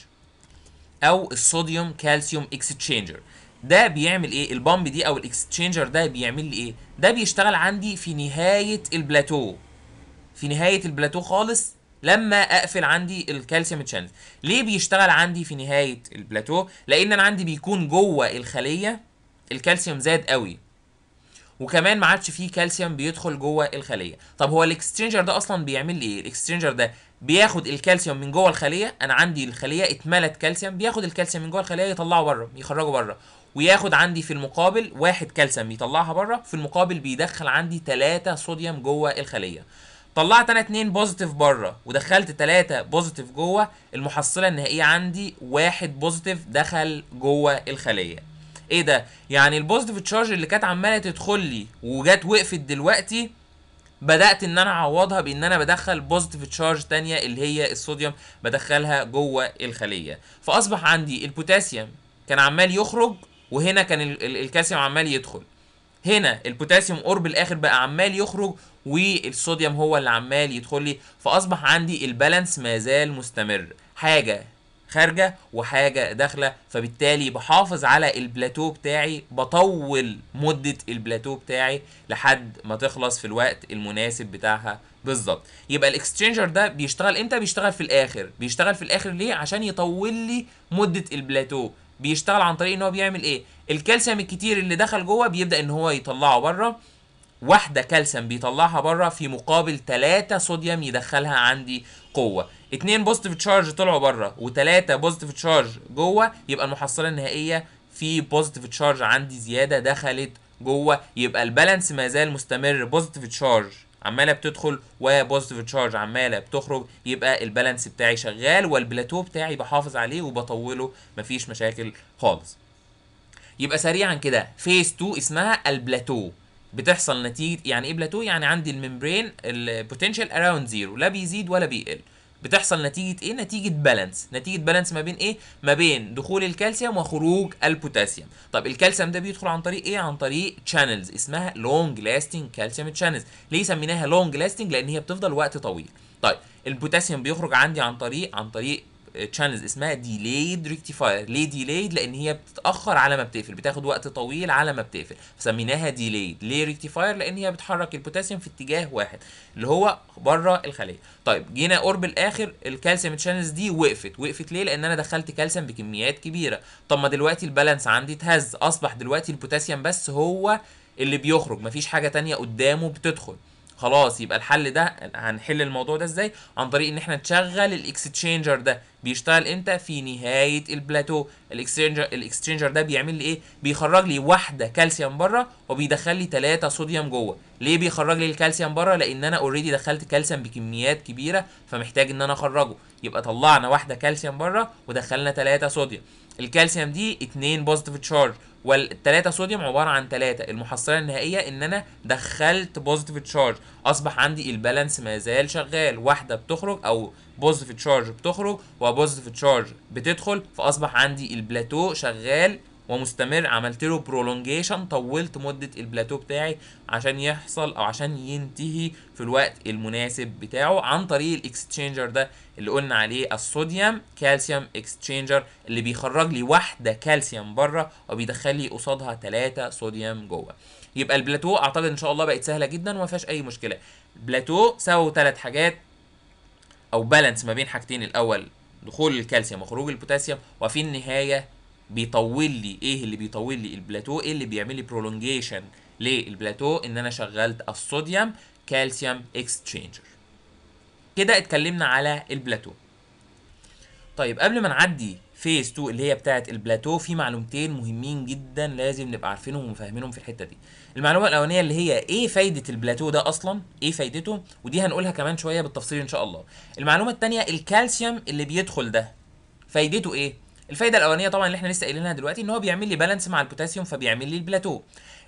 او الصوديوم كالسيوم اكستشينجر ده بيعمل ايه البامب دي او الاكستشينجر ده بيعمل لي ايه ده بيشتغل عندي في نهايه البلاتو في نهايه البلاتو خالص لما اقفل عندي الكالسيوم تشانل ليه بيشتغل عندي في نهايه البلاتو لان انا عندي بيكون جوه الخليه الكالسيوم زاد قوي وكمان ما عادش فيه كالسيوم بيدخل جوه الخليه طب هو الاكستشينجر ده اصلا بيعمل ايه الاكستشينجر ده بياخد الكالسيوم من جوه الخليه انا عندي الخليه اتملت كالسيوم بياخد الكالسيوم من جوه الخليه يطلعه بره يخرجه بره وياخد عندي في المقابل واحد كالسيوم يطلعها بره في المقابل بيدخل عندي 3 صوديوم جوه الخليه طلعت انا اتنين بوزيتيف بره ودخلت تلاتة بوزيتيف جوه المحصله النهائيه عندي واحد بوزيتيف دخل جوه الخليه ايه ده يعني البوزيتيف تشارج اللي كانت عماله تدخل لي وجت وقفت دلوقتي بدات ان انا اعوضها بان انا بدخل بوزيتيف تشارج تانية اللي هي الصوديوم بدخلها جوه الخليه فاصبح عندي البوتاسيوم كان عمال يخرج وهنا كان الكالسيوم عمال يدخل هنا البوتاسيوم قرب الاخر بقى عمال يخرج والصوديوم هو اللي عمال يدخل لي فاصبح عندي البالانس ما زال مستمر حاجه خارجه وحاجه داخله فبالتالي بحافظ على البلاتو بتاعي بطول مده البلاتو بتاعي لحد ما تخلص في الوقت المناسب بتاعها بالظبط يبقى الاكستشينجر ده بيشتغل امتى بيشتغل في الاخر بيشتغل في الاخر ليه عشان يطول لي مده البلاتو بيشتغل عن طريق ان هو بيعمل ايه الكالسيوم الكتير اللي دخل جوه بيبدا ان هو يطلعه بره واحده كالسيوم بيطلعها بره في مقابل 3 صوديوم يدخلها عندي قوه اتنين بوزيتيف تشارج طلعوا بره وتلاتة بوزيتيف تشارج جوه يبقى المحصله النهائيه في بوزيتيف تشارج عندي زياده دخلت جوه يبقى البالانس ما زال مستمر بوزيتيف تشارج عماله بتدخل وبوزيتيف تشارج عماله بتخرج يبقى البالانس بتاعي شغال والبلاتو بتاعي بحافظ عليه وبطوله مفيش مشاكل خالص يبقى سريعا كده فيس 2 اسمها البلاتو بتحصل نتيجه يعني ايه بلاتو يعني عندي الممبرين البوتنشال اراوند زيرو لا بيزيد ولا بيقل بتحصل نتيجه ايه نتيجه بالانس نتيجه بالانس ما بين ايه ما بين دخول الكالسيوم وخروج البوتاسيوم طب الكالسيوم ده بيدخل عن طريق ايه عن طريق تشانلز اسمها لونج لاستنج كالسيوم تشانلز ليه سميناها لونج لاستنج لان هي بتفضل وقت طويل طيب البوتاسيوم بيخرج عندي عن طريق عن طريق تشانلز اسمها ديليد ريكتيفاير ليه ديليد لان هي بتتاخر على ما بتقفل بتاخد وقت طويل على ما بتقفل فسميناها ديليد ليه ريكتيفاير لان هي بتحرك البوتاسيوم في اتجاه واحد اللي هو بره الخليه طيب جينا قرب الاخر الكالسيوم تشانلز دي وقفت وقفت ليه لان انا دخلت كالسيوم بكميات كبيره طب ما دلوقتي البالانس عندي اتهز اصبح دلوقتي البوتاسيوم بس هو اللي بيخرج مفيش حاجه تانية قدامه بتدخل خلاص يبقى الحل ده هنحل الموضوع ده ازاي عن طريق ان احنا نشغل الاكستشينجر ده بيشتغل امتى في نهايه البلاتو الاكستشينجر الاكستشينجر ده بيعمل لي ايه بيخرج لي واحده كالسيوم بره وبيدخل لي 3 صوديوم جوه ليه بيخرج لي الكالسيوم بره لان انا اوريدي دخلت كالسيوم بكميات كبيره فمحتاج ان انا اخرجه يبقى طلعنا واحده كالسيوم بره ودخلنا 3 صوديوم الكالسيوم دي 2 بوزيتيف تشارج والثلاثة صوديوم عبارة عن ثلاثة المحصلة النهائية ان انا دخلت بوزيتيف تشارج اصبح عندي البالانس ما زال شغال واحدة بتخرج او بوزيتيف تشارج بتخرج وبوزيتيف تشارج بتدخل فاصبح عندي البلاتو شغال ومستمر عملت له برولونجيشن طولت مده البلاتو بتاعي عشان يحصل او عشان ينتهي في الوقت المناسب بتاعه عن طريق الاكستشينجر ده اللي قلنا عليه الصوديوم كالسيوم اكستشينجر اللي بيخرج لي واحده كالسيوم بره وبيدخل لي قصادها ثلاثه صوديوم جوه يبقى البلاتو اعتقد ان شاء الله بقت سهله جدا وما فيهاش اي مشكله بلاتو ساووا ثلاث حاجات او بالانس ما بين حاجتين الاول دخول الكالسيوم وخروج البوتاسيوم وفي النهايه بيطول لي ايه اللي بيطول لي البلاتو ايه اللي بيعمل لي برولونجيشن للبلاتو ان انا شغلت الصوديوم كالسيوم اكستشينجر كده اتكلمنا على البلاتو طيب قبل ما نعدي فيز 2 اللي هي بتاعه البلاتو في معلومتين مهمين جدا لازم نبقى عارفينهم وفاهمينهم في الحته دي المعلومه الاولانيه اللي هي ايه فايده البلاتو ده اصلا ايه فايدته ودي هنقولها كمان شويه بالتفصيل ان شاء الله المعلومه الثانيه الكالسيوم اللي بيدخل ده فايدته ايه الفايده الاولانيه طبعا اللي احنا لسه قايلينها دلوقتي ان هو بيعمل لي بالانس مع البوتاسيوم فبيعمل لي البلاتو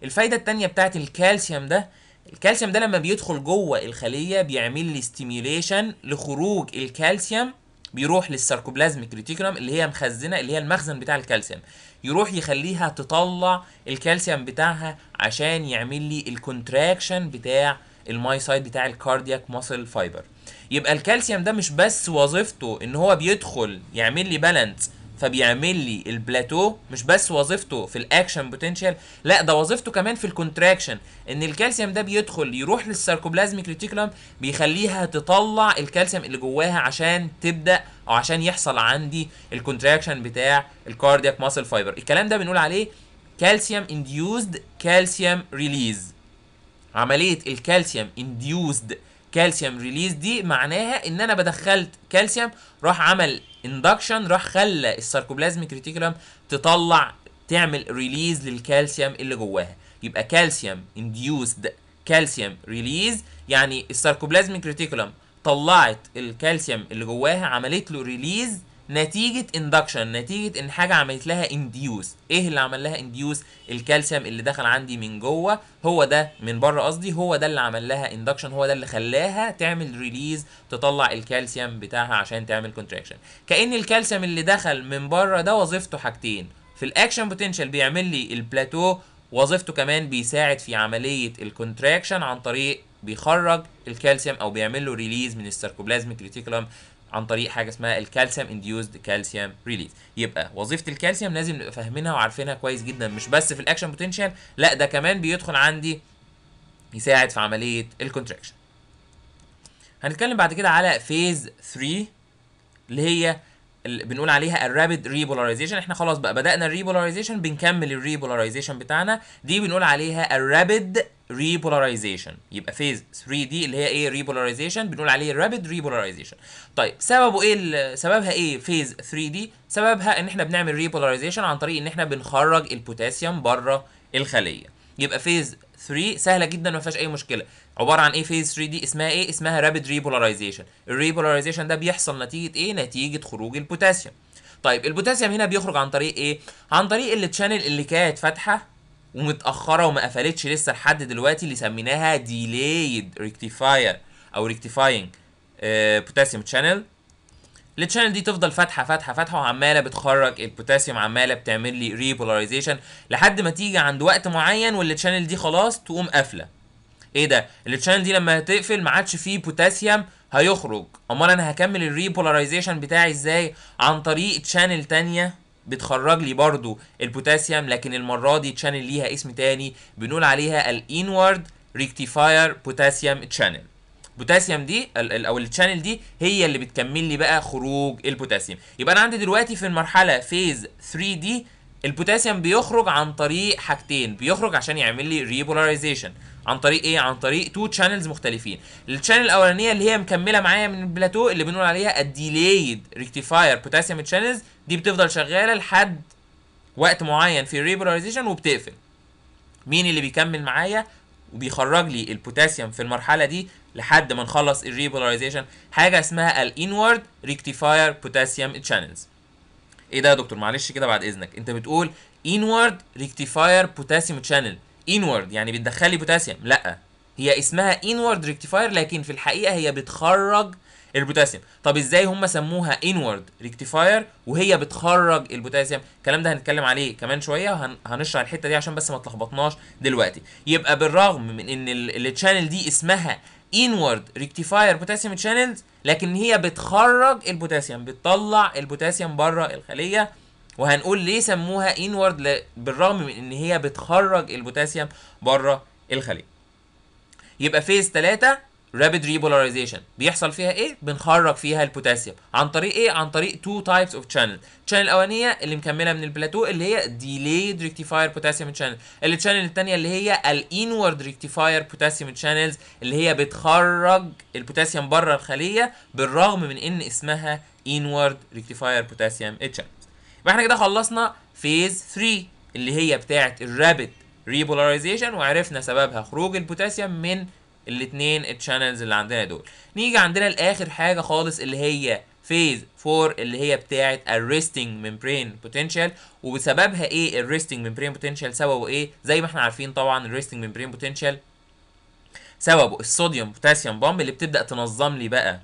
الفايده الثانيه بتاعت الكالسيوم ده الكالسيوم ده لما بيدخل جوه الخليه بيعمل لي ستيميوليشن لخروج الكالسيوم بيروح للساركوبلازميك ريتيكولم اللي هي مخزنه اللي هي المخزن بتاع الكالسيوم يروح يخليها تطلع الكالسيوم بتاعها عشان يعمل لي الكونتراكشن بتاع المايسايد بتاع الكاردياك ماسل فايبر يبقى الكالسيوم ده مش بس وظيفته ان هو بيدخل يعمل لي بالانس فبيعمل لي البلاتو مش بس وظيفته في الاكشن بوتنشال لا ده وظيفته كمان في الكونتراكشن ان الكالسيوم ده بيدخل يروح للساركوبلازميك ريتيكولم بيخليها تطلع الكالسيوم اللي جواها عشان تبدا او عشان يحصل عندي الكونتراكشن بتاع الكاردياك ماسل فايبر الكلام ده بنقول عليه كالسيوم انديوزد كالسيوم ريليز عمليه الكالسيوم انديوزد كالسيوم ريليز دي معناها ان انا بدخلت كالسيوم راح عمل اندكشن راح خلى الساركوبلازميك ريتيكولم تطلع تعمل ريليز للكالسيوم اللي جواها يبقى كالسيوم انديوسد كالسيوم ريليز يعني الساركوبلازميك ريتيكولم طلعت الكالسيوم اللي جواها عملت له ريليز نتيجه اندكشن نتيجه ان حاجه عملت لها انديوس ايه اللي عمل لها انديوس الكالسيوم اللي دخل عندي من جوه هو ده من بره قصدي هو ده اللي عمل لها اندكشن هو ده اللي خلاها تعمل ريليز تطلع الكالسيوم بتاعها عشان تعمل كونتراكشن كان الكالسيوم اللي دخل من بره ده وظيفته حاجتين في الاكشن بوتنشال بيعمل لي البلاتو وظيفته كمان بيساعد في عمليه الكونتراكشن عن طريق بيخرج الكالسيوم او بيعمل له ريليز من الساركوبلازميك ريتيكولم عن طريق حاجه اسمها الكالسيوم انديوزد كالسيوم ريليز يبقى وظيفه الكالسيوم لازم نبقى فاهمينها وعارفينها كويس جدا مش بس في الاكشن بوتنشال لا ده كمان بيدخل عندي يساعد في عمليه الكونتراكشن هنتكلم بعد كده على فيز 3 اللي هي اللي بنقول عليها الرابيد ريبولاريزيشن احنا خلاص بقى بدانا الريبولاريزيشن بنكمل الريبولاريزيشن بتاعنا دي بنقول عليها الرابيد ريبولاريزيشن يبقى فيز 3 دي اللي هي ايه ريبولاريزيشن بنقول عليه رابيد ريبولاريزيشن طيب سببه ايه سببها ايه فيز 3 دي سببها ان احنا بنعمل ريبولاريزيشن عن طريق ان احنا بنخرج البوتاسيوم بره الخليه يبقى فيز 3 سهله جدا ما فيهاش اي مشكله عباره عن ايه فيز 3 دي اسمها ايه اسمها رابيد ريبولاريزيشن الريبولاريزيشن ده بيحصل نتيجه ايه نتيجه خروج البوتاسيوم طيب البوتاسيوم هنا بيخرج عن طريق ايه عن طريق التشانل اللي كانت فاتحه ومتاخره وما قفلتش لسه لحد دلوقتي اللي سميناها ديلايد ريكتيفاير او ريكتيفاينج بوتاسيوم شانل التشانل دي تفضل فاتحه فاتحه فاتحه وعماله بتخرج البوتاسيوم عماله بتعمل لي ريبولاريزيشن لحد ما تيجي عند وقت معين والتشانل دي خلاص تقوم قافله ايه ده التشانل دي لما هتقفل ما عادش فيه بوتاسيوم هيخرج امال انا هكمل الريبولاريزيشن بتاعي ازاي عن طريق تشانل تانية بتخرج لي برضو البوتاسيوم لكن المره دي تشانل ليها اسم تاني بنقول عليها الانورد ريكتيفاير بوتاسيوم تشانل البوتاسيوم دي او التشانل دي هي اللي بتكمل لي بقى خروج البوتاسيوم يبقى انا عندي دلوقتي في المرحله فيز 3 دي البوتاسيوم بيخرج عن طريق حاجتين بيخرج عشان يعمل لي ريبولاريزيشن عن طريق ايه عن طريق تو تشانلز مختلفين التشانل الاولانيه اللي هي مكمله معايا من البلاتو اللي بنقول عليها الديليد ريكتيفاير بوتاسيوم تشانلز دي بتفضل شغاله لحد وقت معين في الريبولاريزيشن وبتقفل مين اللي بيكمل معايا وبيخرج لي البوتاسيوم في المرحله دي لحد ما نخلص الريبولاريزيشن حاجه اسمها الانورد ريكتيفاير بوتاسيوم تشانلز ايه ده يا دكتور معلش كده بعد اذنك انت بتقول انورد ريكتيفاير بوتاسيوم تشانل انورد يعني بتدخلي بوتاسيوم لا هي اسمها انورد ريكتيفاير لكن في الحقيقه هي بتخرج البوتاسيوم طب ازاي هم سموها انورد ريكتيفاير وهي بتخرج البوتاسيوم الكلام ده هنتكلم عليه كمان شويه هنشرح الحته دي عشان بس ما تلخبطناش دلوقتي يبقى بالرغم من ان التشانل دي اسمها انورد ريكتيفاير بوتاسيوم تشانلز لكن هي بتخرج البوتاسيوم بتطلع البوتاسيوم بره الخليه وهنقول ليه سموها انورد بالرغم من ان هي بتخرج البوتاسيوم بره الخليه يبقى فيز 3 rapid repolarization بيحصل فيها ايه بنخرج فيها البوتاسيوم عن طريق ايه عن طريق تو تايبس اوف channel الشانل الاولانيه اللي مكمله من البلاتو اللي هي delayed rectifier potassium channel الشانل الثانيه اللي هي inward rectifier potassium channels اللي هي بتخرج البوتاسيوم بره الخليه بالرغم من ان اسمها inward rectifier potassium channels يبقى احنا كده خلصنا فيز 3 اللي هي بتاعت الرابد ريبولاريزيشن وعرفنا سببها خروج البوتاسيوم من الاثنين التشانلز اللي عندنا دول نيجي عندنا لاخر حاجه خالص اللي هي فيز 4 اللي هي بتاعه الريستنج ممبرين بوتنشال وبسببها ايه الريستنج ممبرين بوتنشال سببه ايه زي ما احنا عارفين طبعا الريستنج ممبرين بوتنشال سببه الصوديوم بوتاسيوم بامب اللي بتبدا تنظم لي بقى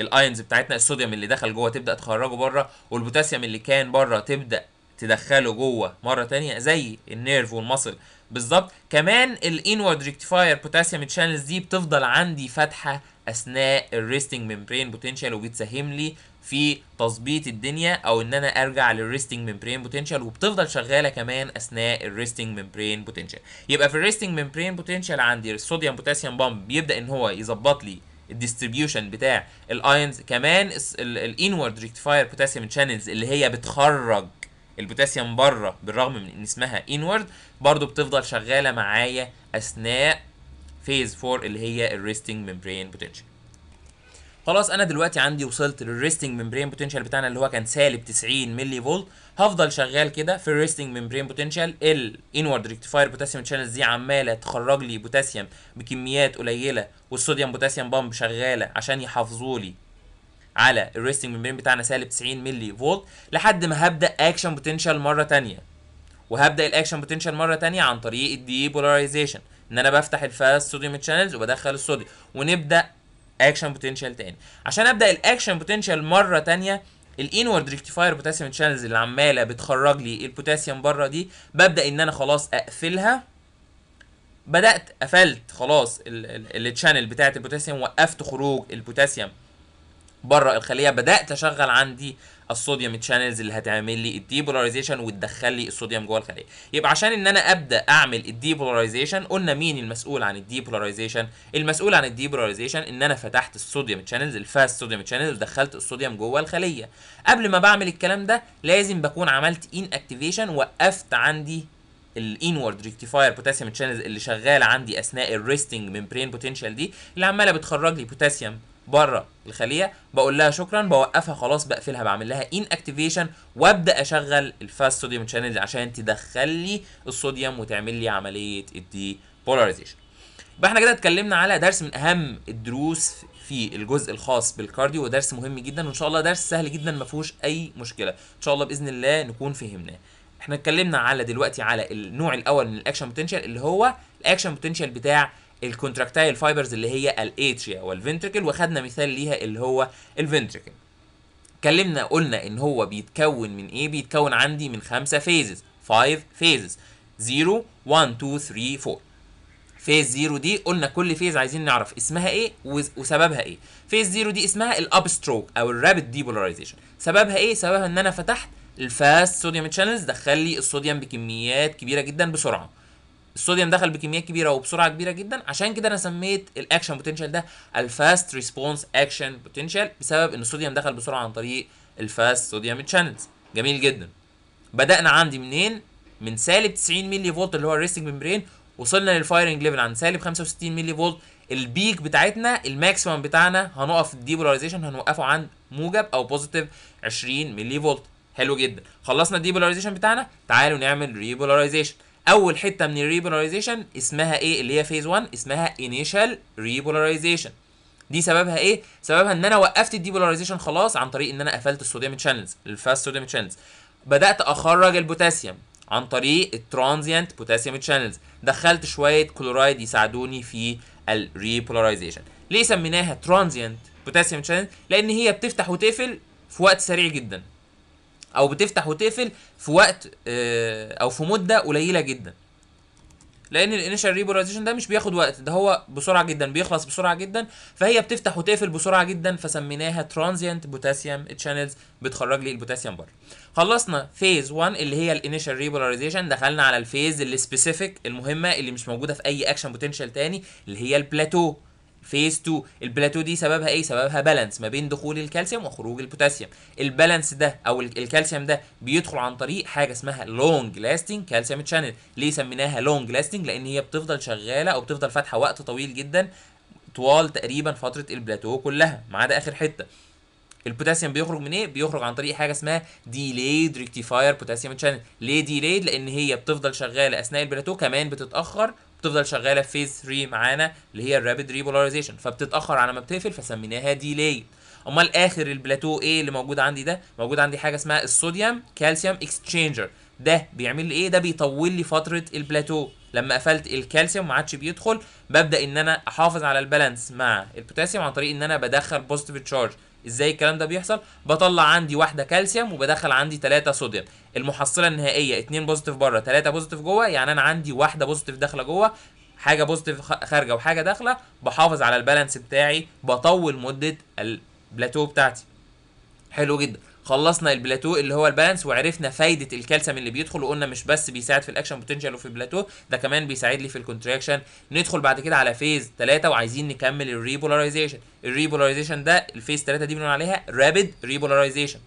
الاينز بتاعتنا الصوديوم اللي دخل جوه تبدا تخرجه بره والبوتاسيوم اللي كان بره تبدا تدخله جوه مره ثانيه زي النيرف والمصل بالظبط كمان الانورد ريكتيفاير بوتاسيوم تشانلز دي بتفضل عندي فاتحه اثناء الريستنج ممبرين بوتنشال وبتساهم لي في تظبيط الدنيا او ان انا ارجع للريستنج ممبرين بوتنشال وبتفضل شغاله كمان اثناء الريستنج ممبرين بوتنشال يبقى في الريستنج ممبرين بوتنشال عندي الصوديوم بوتاسيوم بامب بيبدا ان هو يظبط لي الديستريبيوشن بتاع الاينز كمان الانورد ريكتيفاير بوتاسيوم شانلز اللي هي بتخرج البوتاسيوم بره بالرغم من ان اسمها انورد برضو بتفضل شغاله معايا اثناء فيز 4 اللي هي الريستنج ممبرين بوتنشال خلاص انا دلوقتي عندي وصلت للريستنج ممبرين بوتنشال بتاعنا اللي هو كان سالب 90 ملي فولت هفضل شغال كده في الريستنج ممبرين بوتنشال الانورد ريكتيفاير بوتاسيوم شانلز دي عماله تخرج لي بوتاسيوم بكميات قليله والصوديوم بوتاسيوم بامب شغاله عشان يحافظوا لي على الريستنج ممبرين بتاعنا سالب 90 ملي فولت لحد ما هبدا اكشن بوتنشال مره ثانيه وهبدا الاكشن بوتنشال مره ثانيه عن طريق الدي بولاريزيشن ان انا بفتح الفاست صوديوم تشانلز وبدخل الصوديوم ونبدا اكشن بوتنشال ثاني عشان ابدا الاكشن بوتنشال مره ثانيه الانورد ريكتيفاير بوتاسيوم تشانلز اللي عماله بتخرج لي البوتاسيوم بره دي ببدا ان انا خلاص اقفلها بدات قفلت خلاص التشانل بتاعه البوتاسيوم وقفت خروج البوتاسيوم بره الخليه بدات اشغل عندي الصوديوم تشانلز اللي هتعمل لي الديبولاريزيشن وتدخل لي الصوديوم جوه الخليه يبقى عشان ان انا ابدا اعمل الديبولاريزيشن قلنا مين المسؤول عن الديبولاريزيشن المسؤول عن الديبولاريزيشن ان انا فتحت الصوديوم تشانلز الفاست صوديوم تشانلز ودخلت الصوديوم جوه الخليه قبل ما بعمل الكلام ده لازم بكون عملت ان اكتيفيشن وقفت عندي الانورد ريكتيفاير بوتاسيوم تشانلز اللي شغاله عندي اثناء الريستنج ممبرين بوتنشال دي اللي عماله بتخرج لي بوتاسيوم بره الخليه بقول لها شكرا بوقفها خلاص بقفلها بعمل لها ان اكتيفيشن وابدا اشغل الفاست صوديوم شانل عشان تدخل لي الصوديوم وتعمل لي عمليه الدي بولاريزيشن يبقى احنا كده اتكلمنا على درس من اهم الدروس في الجزء الخاص بالكارديو ودرس مهم جدا وان شاء الله درس سهل جدا ما فيهوش اي مشكله ان شاء الله باذن الله نكون فهمناه احنا اتكلمنا على دلوقتي على النوع الاول من الاكشن بوتنشال اللي هو الاكشن بوتنشال بتاع الكونتراكتايل فايبرز اللي هي الاتريا والفنتريكل وخدنا مثال ليها اللي هو الفنتريكل اتكلمنا قلنا ان هو بيتكون من ايه بيتكون عندي من خمسه فيزز 5 فيزز 0 1 2 3 4 فيز 0 دي قلنا كل فيز عايزين نعرف اسمها ايه وسببها ايه فيز 0 دي اسمها الابستروك او الرابيد ديبولاريزيشن سببها ايه سببها ان انا فتحت الفاست صوديوم تشانلز دخل لي الصوديوم بكميات كبيره جدا بسرعه الصوديوم دخل بكميات كبيره وبسرعه كبيره جدا عشان كده انا سميت الاكشن بوتنشال ده الفاست ريسبونس اكشن بوتنشال بسبب ان الصوديوم دخل بسرعه عن طريق الفاست صوديوم تشانلز جميل جدا بدانا عندي منين من سالب 90 ملي فولت اللي هو الريستنج ممبرين وصلنا للفايرنج ليفل عند سالب 65 ملي فولت البيك بتاعتنا الماكسيمم بتاعنا هنقف الديبولاريزيشن هنوقفه عند موجب او بوزيتيف 20 ملي فولت حلو جدا خلصنا الديبولاريزيشن بتاعنا تعالوا نعمل ريبولاريزيشن اول حته من الريبولاريزيشن اسمها ايه اللي هي فيز 1 اسمها انيشال ريبولاريزيشن دي سببها ايه سببها ان انا وقفت الديبولاريزيشن خلاص عن طريق ان انا قفلت الصوديوم شانلز الفاست صوديوم شانلز بدات اخرج البوتاسيوم عن طريق الترانزيانت بوتاسيوم شانلز دخلت شويه كلورايد يساعدوني في الريبولاريزيشن ليه سميناها ترانزيانت بوتاسيوم شانلز لان هي بتفتح وتقفل في وقت سريع جدا او بتفتح وتقفل في وقت آه، او في مده قليله جدا لان الانيشال ريبولايزيشن ده مش بياخد وقت ده هو بسرعه جدا بيخلص بسرعه جدا فهي بتفتح وتقفل بسرعه جدا فسميناها ترانزيانت بوتاسيوم تشانلز بتخرج لي البوتاسيوم بره خلصنا فيز 1 اللي هي الانيشال ريبولايزيشن دخلنا على الفيز السبيسيفيك المهمه اللي مش موجوده في اي اكشن بوتنشال تاني اللي هي البلاتو فيز 2 البلاتو دي سببها ايه سببها بالانس ما بين دخول الكالسيوم وخروج البوتاسيوم البالانس ده او الكالسيوم ده بيدخل عن طريق حاجه اسمها لونج لاستنج كالسيوم شانل ليه سميناها لونج لاستنج لان هي بتفضل شغاله او بتفضل فاتحه وقت طويل جدا طوال تقريبا فتره البلاتو كلها ما عدا اخر حته البوتاسيوم بيخرج من ايه؟ بيخرج عن طريق حاجه اسمها ديليد ريكتيفاير بوتاسيوم شانل ليه ديليد؟ لان هي بتفضل شغاله اثناء البلاتو كمان بتتاخر بتفضل شغاله في فيز 3 معانا اللي هي الرابيد ريبولاريزيشن فبتتاخر على ما بتقفل فسميناها ديلي امال اخر البلاتو ايه اللي موجود عندي ده موجود عندي حاجه اسمها الصوديوم كالسيوم اكستشينجر ده بيعمل لي ايه ده بيطول لي فتره البلاتو لما قفلت الكالسيوم ما عادش بيدخل ببدا ان انا احافظ على البالانس مع البوتاسيوم عن طريق ان انا بدخل بوزيتيف تشارج ازاي الكلام ده بيحصل بطلع عندي واحده كالسيوم وبدخل عندي تلاتة صوديوم المحصله النهائيه اتنين بوزيتيف بره تلاتة بوزيتيف جوه يعني انا عندي واحده بوزيتيف داخله جوه حاجه بوزيتيف خارجه وحاجه داخله بحافظ على البالانس بتاعي بطول مده البلاتو بتاعتي حلو جدا خلصنا البلاتو اللي هو البالانس وعرفنا فايده الكالسيوم اللي بيدخل وقلنا مش بس بيساعد في الاكشن بوتنشال وفي البلاتو ده كمان بيساعد لي في الكونتراكشن ندخل بعد كده على فيز 3 وعايزين نكمل الريبولاريزيشن الريبولاريزيشن ده الفيز 3 دي بنقول عليها رابيد ريبولاريزيشن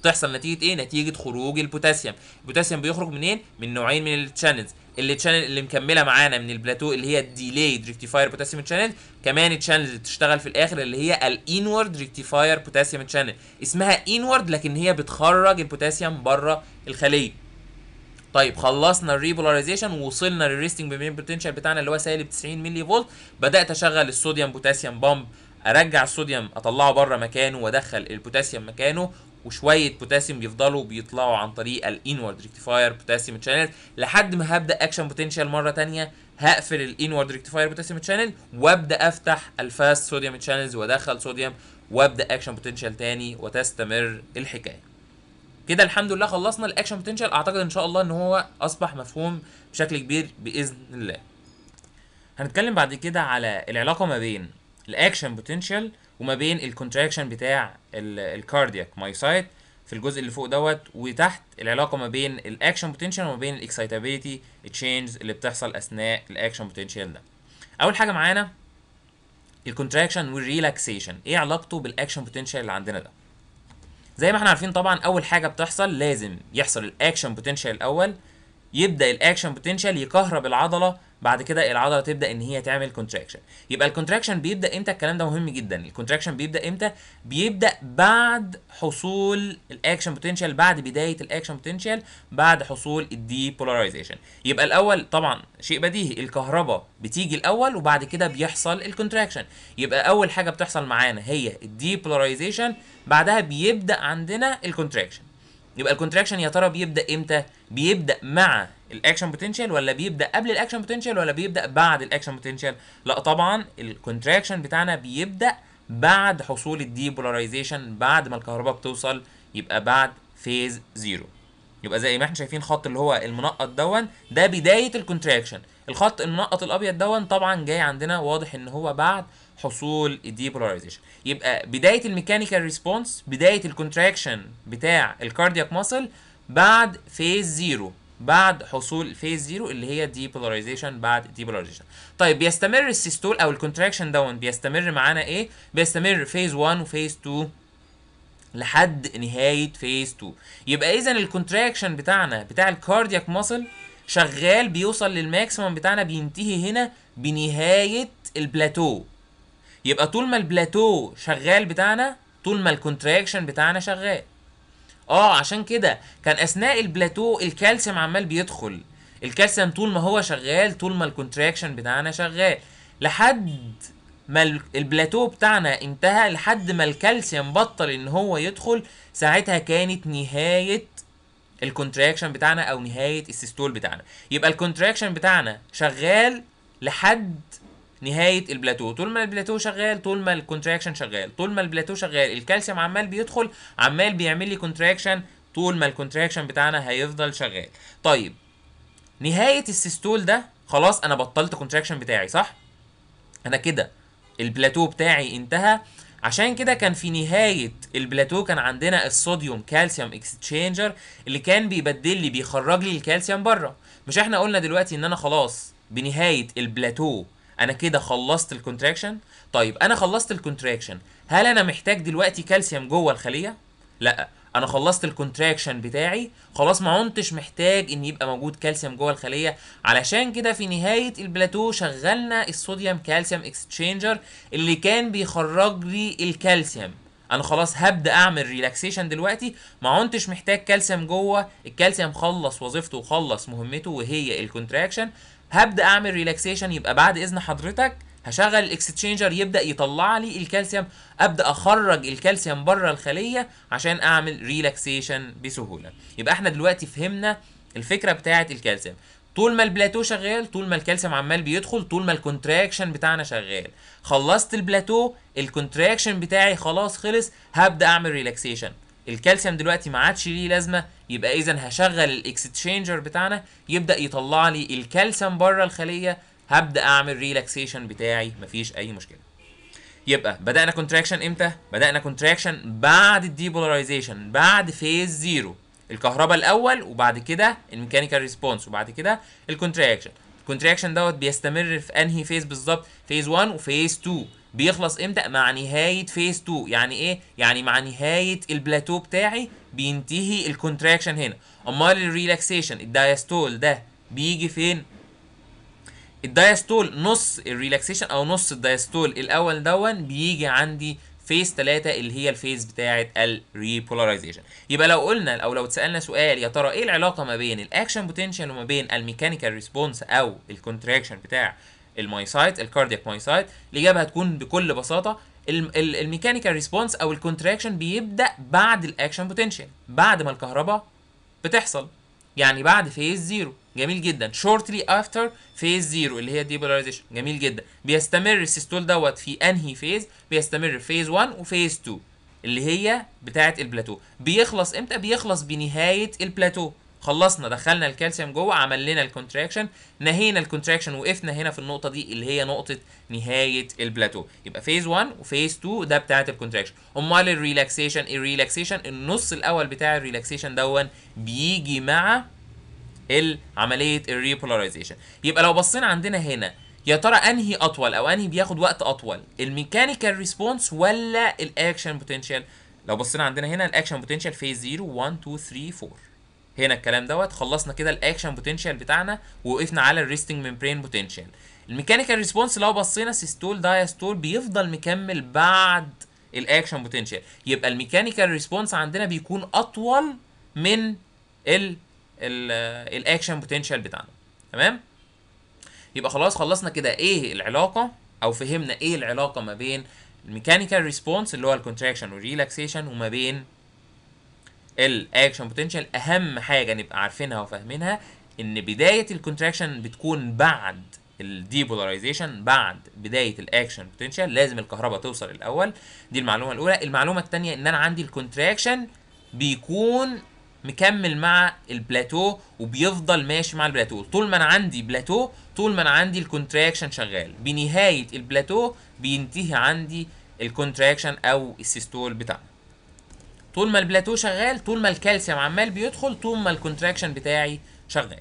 بتحصل نتيجه ايه نتيجه خروج البوتاسيوم البوتاسيوم بيخرج منين من نوعين من التشانلز اللي تشانل اللي مكمله معانا من البلاتو اللي هي الديليد ريكتيفاير بوتاسيوم تشانل كمان اللي تشتغل في الاخر اللي هي الانورد ريكتيفاير بوتاسيوم تشانل اسمها انورد لكن هي بتخرج البوتاسيوم بره الخليه طيب خلصنا الريبولاريزيشن وصلنا للريستنج بمين بوتنشال بتاعنا اللي هو سالب 90 ملي فولت بدات اشغل الصوديوم بوتاسيوم بامب ارجع الصوديوم اطلعه بره مكانه وادخل البوتاسيوم مكانه وشويه بوتاسيوم بيفضلوا بيطلعوا عن طريق الانورد ريكتيفاير بوتاسيوم تشانل لحد ما هبدا اكشن بوتنشال مره ثانيه هقفل الانورد ريكتيفاير بوتاسيوم تشانل وابدا افتح الفاست صوديوم تشانلز وادخل صوديوم وابدا اكشن بوتنشال تاني وتستمر الحكايه كده الحمد لله خلصنا الاكشن بوتنشال اعتقد ان شاء الله ان هو اصبح مفهوم بشكل كبير باذن الله هنتكلم بعد كده على العلاقه ما بين الاكشن بوتنشال وما بين الكونتراكشن بتاع الكاردياك مايوسايت في الجزء اللي فوق دوت وتحت العلاقه ما بين الاكشن بوتنشال وما بين الاكسايتابيلتي تشينجز اللي بتحصل اثناء الاكشن بوتنشال ده اول حاجه معانا الكونتراكشن والريلاكسيشن ايه علاقته بالاكشن بوتنشال اللي عندنا ده زي ما احنا عارفين طبعا اول حاجه بتحصل لازم يحصل الاكشن بوتنشال الاول يبدا الاكشن بوتنشال يكهرب العضله بعد كده العضله تبدا ان هي تعمل كونتراكشن يبقى الكونتراكشن بيبدا امتى الكلام ده مهم جدا الكونتراكشن بيبدا امتى بيبدا بعد حصول الاكشن بوتنشال بعد بدايه الاكشن بوتنشال بعد حصول الدي بولاريزيشن يبقى الاول طبعا شيء بديهي الكهرباء بتيجي الاول وبعد كده بيحصل الكونتراكشن يبقى اول حاجه بتحصل معانا هي الدي بولاريزيشن بعدها بيبدا عندنا الكونتراكشن يبقى الكونتراكشن يا ترى بيبدا امتى بيبدا مع الاكشن بوتنشال ولا بيبدا قبل الاكشن بوتنشال ولا بيبدا بعد الاكشن بوتنشال لا طبعا الكونتراكشن بتاعنا بيبدا بعد حصول الديبولاريزيشن بعد ما الكهرباء بتوصل يبقى بعد فيز زيرو يبقى زي ما احنا شايفين خط اللي هو المنقط دون ده بدايه الكونتراكشن الخط المنقط الابيض دون طبعا جاي عندنا واضح ان هو بعد حصول الديبولاريزيشن يبقى بدايه الميكانيكال ريسبونس بدايه الكونتراكشن بتاع الكاردياك ماسل بعد فيز زيرو بعد حصول فيز زيرو اللي هي ديبولاريزيشن بعد ديبولاريزيشن طيب بيستمر السيستول او الكونتراكشن دون بيستمر معانا ايه بيستمر فيز 1 وفيز 2 لحد نهايه فيز 2 يبقى اذا الكونتراكشن بتاعنا بتاع الكاردياك ماسل شغال بيوصل للماكسيمم بتاعنا بينتهي هنا بنهايه البلاتو يبقى طول ما البلاتو شغال بتاعنا طول ما الكونتراكشن بتاعنا شغال اه عشان كده كان اثناء البلاتو الكالسيوم عمال بيدخل الكالسيوم طول ما هو شغال طول ما الكونتراكشن بتاعنا شغال لحد ما البلاتو بتاعنا انتهى لحد ما الكالسيوم بطل ان هو يدخل ساعتها كانت نهايه الكونتراكشن بتاعنا او نهايه السيستول بتاعنا يبقى الكونتراكشن بتاعنا شغال لحد نهايه البلاتو طول ما البلاتو شغال طول ما الكونتراكشن شغال طول ما البلاتو شغال الكالسيوم عمال بيدخل عمال بيعمل لي كونتراكشن طول ما الكونتراكشن بتاعنا هيفضل شغال طيب نهايه السيستول ده خلاص انا بطلت كونتراكشن بتاعي صح انا كده البلاتو بتاعي انتهى عشان كده كان في نهاية البلاتو كان عندنا الصوديوم كالسيوم اكستشينجر اللي كان بيبدل لي بيخرج لي الكالسيوم بره مش احنا قلنا دلوقتي ان انا خلاص بنهاية البلاتو انا كده خلصت الكونتراكشن طيب انا خلصت الكونتراكشن هل انا محتاج دلوقتي كالسيوم جوه الخليه لا انا خلصت الكونتراكشن بتاعي خلاص ما عدتش محتاج ان يبقى موجود كالسيوم جوه الخليه علشان كده في نهايه البلاتو شغلنا الصوديوم كالسيوم اكستشينجر اللي كان بيخرج لي الكالسيوم انا خلاص هبدا اعمل ريلاكسيشن دلوقتي ما عدتش محتاج كالسيوم جوه الكالسيوم خلص وظيفته وخلص مهمته وهي الكونتراكشن هبدا اعمل ريلاكسيشن يبقى بعد اذن حضرتك هشغل الاكستشينجر يبدا يطلع لي الكالسيوم ابدا اخرج الكالسيوم بره الخليه عشان اعمل ريلاكسيشن بسهوله يبقى احنا دلوقتي فهمنا الفكره بتاعه الكالسيوم طول ما البلاتو شغال طول ما الكالسيوم عمال بيدخل طول ما الكونتراكشن بتاعنا شغال خلصت البلاتو الكونتراكشن بتاعي خلاص خلص هبدا اعمل ريلاكسيشن الكالسيوم دلوقتي ما عادش ليه لازمه يبقى اذا هشغل الاكستشينجر بتاعنا يبدا يطلع لي الكالسيوم بره الخليه هبدا اعمل ريلاكسيشن بتاعي مفيش اي مشكله يبقى بدانا كونتراكشن امتى بدانا كونتراكشن بعد الديبولاريزيشن بعد فيز زيرو الكهرباء الاول وبعد كده الميكانيكال ريسبونس وبعد كده الكونتراكشن الكونتراكشن دوت بيستمر في انهي فيز بالظبط فيز 1 وفيز 2 بيخلص امتى مع نهايه فيز 2 يعني ايه يعني مع نهايه البلاتو بتاعي بينتهي الكونتراكشن هنا امال الريلاكسيشن الدايستول ده بيجي فين الدايستول نص الريلاكسيشن او نص الدايستول الاول دون بيجي عندي فيز 3 اللي هي الفيز بتاعه الريبولاريزيشن يبقى لو قلنا او لو اتسالنا سؤال يا ترى ايه العلاقه ما بين الاكشن بوتنشال وما بين الميكانيكال ريسبونس او الكونتراكشن بتاع المايسايت الكاردياك مايسايت الاجابه هتكون بكل بساطه الميكانيكال ريسبونس او الكونتراكشن بيبدا بعد الاكشن بوتنشال بعد ما الكهرباء بتحصل يعني بعد فيز زيرو جميل جدا شورتلي افتر فيز زيرو اللي هي ديبولاريزيشن جميل جدا بيستمر السيستول دوت في انهي فيز بيستمر فيز 1 وفيز 2 اللي هي بتاعه البلاتو بيخلص امتى بيخلص بنهايه البلاتو خلصنا دخلنا الكالسيوم جوه عمل لنا الكونتراكشن نهينا الكونتراكشن وقفنا هنا في النقطه دي اللي هي نقطه نهايه البلاتو يبقى فيز 1 وفيز 2 ده بتاعه الكونتراكشن امال الريلاكسيشن الريلاكسيشن النص الاول بتاع الريلاكسيشن دون بيجي مع عمليه الريبولاريزيشن يبقى لو بصينا عندنا هنا يا ترى انهي اطول او انهي بياخد وقت اطول الميكانيكال ريسبونس ولا الاكشن بوتنشال لو بصينا عندنا هنا الاكشن بوتنشال فيز 0 1 2 3 4 هنا الكلام دوت خلصنا كده الاكشن بوتنشال بتاعنا ووقفنا على الريستنج ممبرين بوتنشال الميكانيكال ريسبونس لو بصينا سيستول دايستول بيفضل مكمل بعد الاكشن بوتنشال يبقى الميكانيكال ريسبونس عندنا بيكون اطول من ال الاكشن بوتنشال بتاعنا تمام يبقى خلاص خلصنا كده ايه العلاقه او فهمنا ايه العلاقه ما بين الميكانيكال ريسبونس اللي هو الكونتراكشن والريلاكسيشن وما بين الاكشن بوتنشال اهم حاجه نبقى عارفينها وفاهمينها ان بدايه الكونتراكشن بتكون بعد الديبولاريزيشن بعد بدايه الاكشن بوتنشال لازم الكهرباء توصل الاول دي المعلومه الاولى المعلومه الثانيه ان انا عندي الكونتراكشن بيكون مكمل مع البلاتو وبيفضل ماشي مع البلاتو طول ما انا عندي بلاتو طول ما انا عندي الكونتراكشن شغال بنهايه البلاتو بينتهي عندي الكونتراكشن او السيستول بتاعنا طول ما البلاتو شغال طول ما الكالسيوم عمال بيدخل طول ما الكونتراكشن بتاعي شغال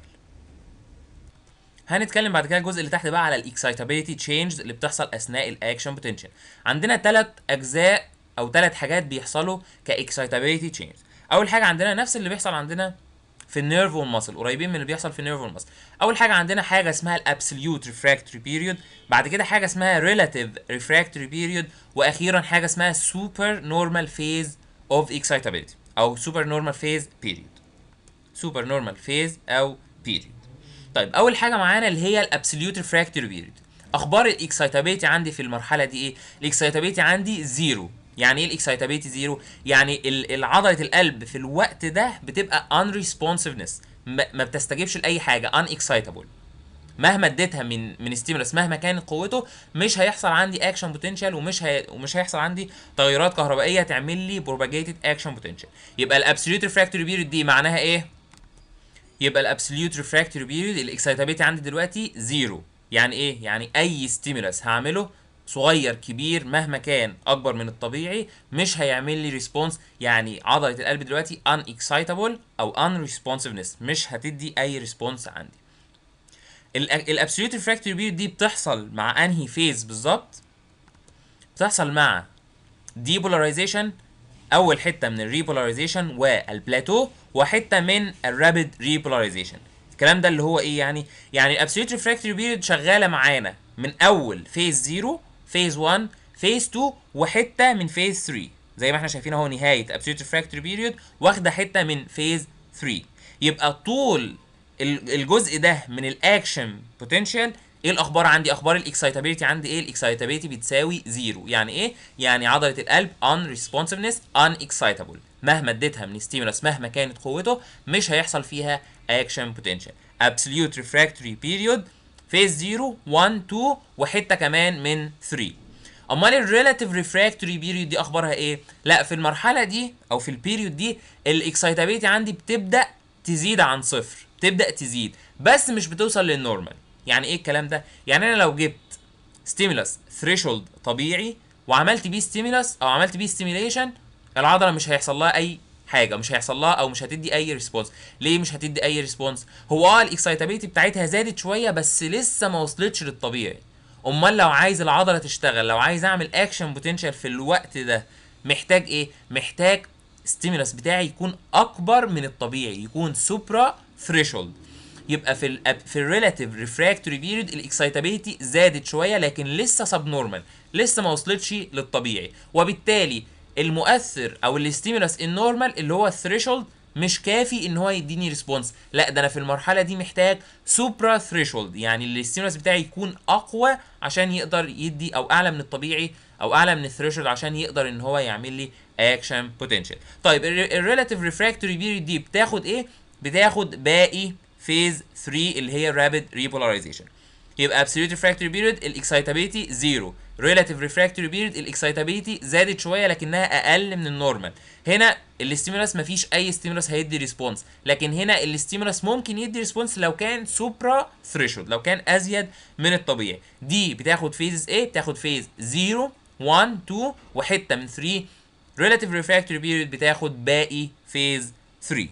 هنتكلم بعد كده الجزء اللي تحت بقى على الاكسايتابيلتي تشينجز اللي بتحصل اثناء الاكشن بوتنشال عندنا ثلاث اجزاء او ثلاث حاجات بيحصلوا كاكسايتابيلتي تشينجز اول حاجه عندنا نفس اللي بيحصل عندنا في النيرف والمسل قريبين من اللي بيحصل في النيرف والمسل اول حاجه عندنا حاجه اسمها الابسوليوت ريفراكتوري بيريود بعد كده حاجه اسمها ريلاتيف ريفراكتوري بيريود واخيرا حاجه اسمها سوبر نورمال فيز of excitability او سوبر نورمال فيز بيريود سوبر نورمال فيز او بيريود طيب اول حاجه معانا اللي هي الابسوليوت ريفراكتور بيريود اخبار الاكسايتابيلتي عندي في المرحله دي ايه الاكسايتابيلتي عندي زيرو يعني ايه الاكسايتابيلتي زيرو يعني عضله القلب في الوقت ده بتبقى unresponsiveness ما بتستجيبش لاي حاجه ان اكسايتابل مهما اديتها من من ستيمولس مهما كانت قوته مش هيحصل عندي اكشن بوتنشال ومش هي ومش هيحصل عندي تغيرات كهربائيه تعمل لي بروباجيتد اكشن بوتنشال يبقى الابسوليوت ريفراكتوري بيريد دي معناها ايه يبقى الابسوليوت ريفراكتوري بيريد الاكسايتابيلتي عندي دلوقتي زيرو يعني ايه يعني اي ستيمولس هعمله صغير كبير مهما كان اكبر من الطبيعي مش هيعمل لي ريسبونس يعني عضله القلب دلوقتي ان اكسايتابل او ان ريسبونسفنس مش هتدي اي ريسبونس عندي الابسوليوت ريفراكتوري بيريود دي بتحصل مع انهي فيز بالظبط بتحصل مع دي بولاريزيشن اول حته من الريبولاريزيشن والبلاتو وحته من الرابيد ريبولاريزيشن الكلام ده اللي هو ايه يعني يعني الابسوليوت ريفراكتوري بيريود شغاله معانا من اول فيز 0 فيز 1 فيز 2 وحته من فيز 3 زي ما احنا شايفين اهو نهايه ابسوليوت ريفراكتوري بيريود واخده حته من فيز 3 يبقى طول الجزء ده من الاكشن بوتنشال ايه الاخبار عندي اخبار الاكسايتابيلتي عندي ايه الاكسايتابيلتي بتساوي زيرو يعني ايه يعني عضله القلب ان ريسبونسفنس ان اكسايتابل مهما اديتها من ستيمولس مهما كانت قوته مش هيحصل فيها اكشن بوتنشال ابسوليوت ريفراكتوري بيريود فيز 0 1 2 وحته كمان من 3 امال الريلاتيف ريفراكتوري بيريود دي اخبارها ايه لا في المرحله دي او في البيريود دي الاكسايتابيلتي عندي بتبدا تزيد عن صفر تبدا تزيد بس مش بتوصل للنورمال يعني ايه الكلام ده يعني انا لو جبت ستيمولس ثريشولد طبيعي وعملت بيه ستيمولس او عملت بيه ستيميليشن العضله مش هيحصل لها اي حاجه مش هيحصل لها او مش هتدي اي ريسبونس ليه مش هتدي اي ريسبونس هو اه الاكسايتابيلتي بتاعتها زادت شويه بس لسه ما وصلتش للطبيعي امال لو عايز العضله تشتغل لو عايز اعمل اكشن بوتنشال في الوقت ده محتاج ايه محتاج ستيمولس بتاعي يكون اكبر من الطبيعي يكون سوبرا ثريشولد يبقى في في الريلاتيف ريفراكتوري بيريد الاكسايتابيلتي زادت شويه لكن لسه سب نورمال لسه ما وصلتش للطبيعي وبالتالي المؤثر او الاستيمولس النورمال اللي هو الثريشولد مش كافي ان هو يديني ريسبونس لا ده انا في المرحله دي محتاج سوبرا ثريشولد يعني الاستيمولس بتاعي يكون اقوى عشان يقدر يدي او اعلى من الطبيعي او اعلى من الثريشولد عشان يقدر ان هو يعمل لي اكشن بوتنشال طيب الريلاتيف ريفراكتوري بيريد دي بتاخد ايه بتاخد باقي فيز 3 اللي هي الرابد ريبولاريزيشن يبقى absolute refractory period الاكسايتابيلتي زيرو relative refractory period الاكسايتابيلتي زادت شويه لكنها اقل من النورمال هنا الاستيمولس مفيش اي استيمولس هيدي ريسبونس لكن هنا الاستيمولس ممكن يدي ريسبونس لو كان سوبرا ثريشولد لو كان ازيد من الطبيعي دي بتاخد فيزز ايه بتاخد فيز 0 1 2 وحته من 3 relative refractory period بتاخد باقي فيز 3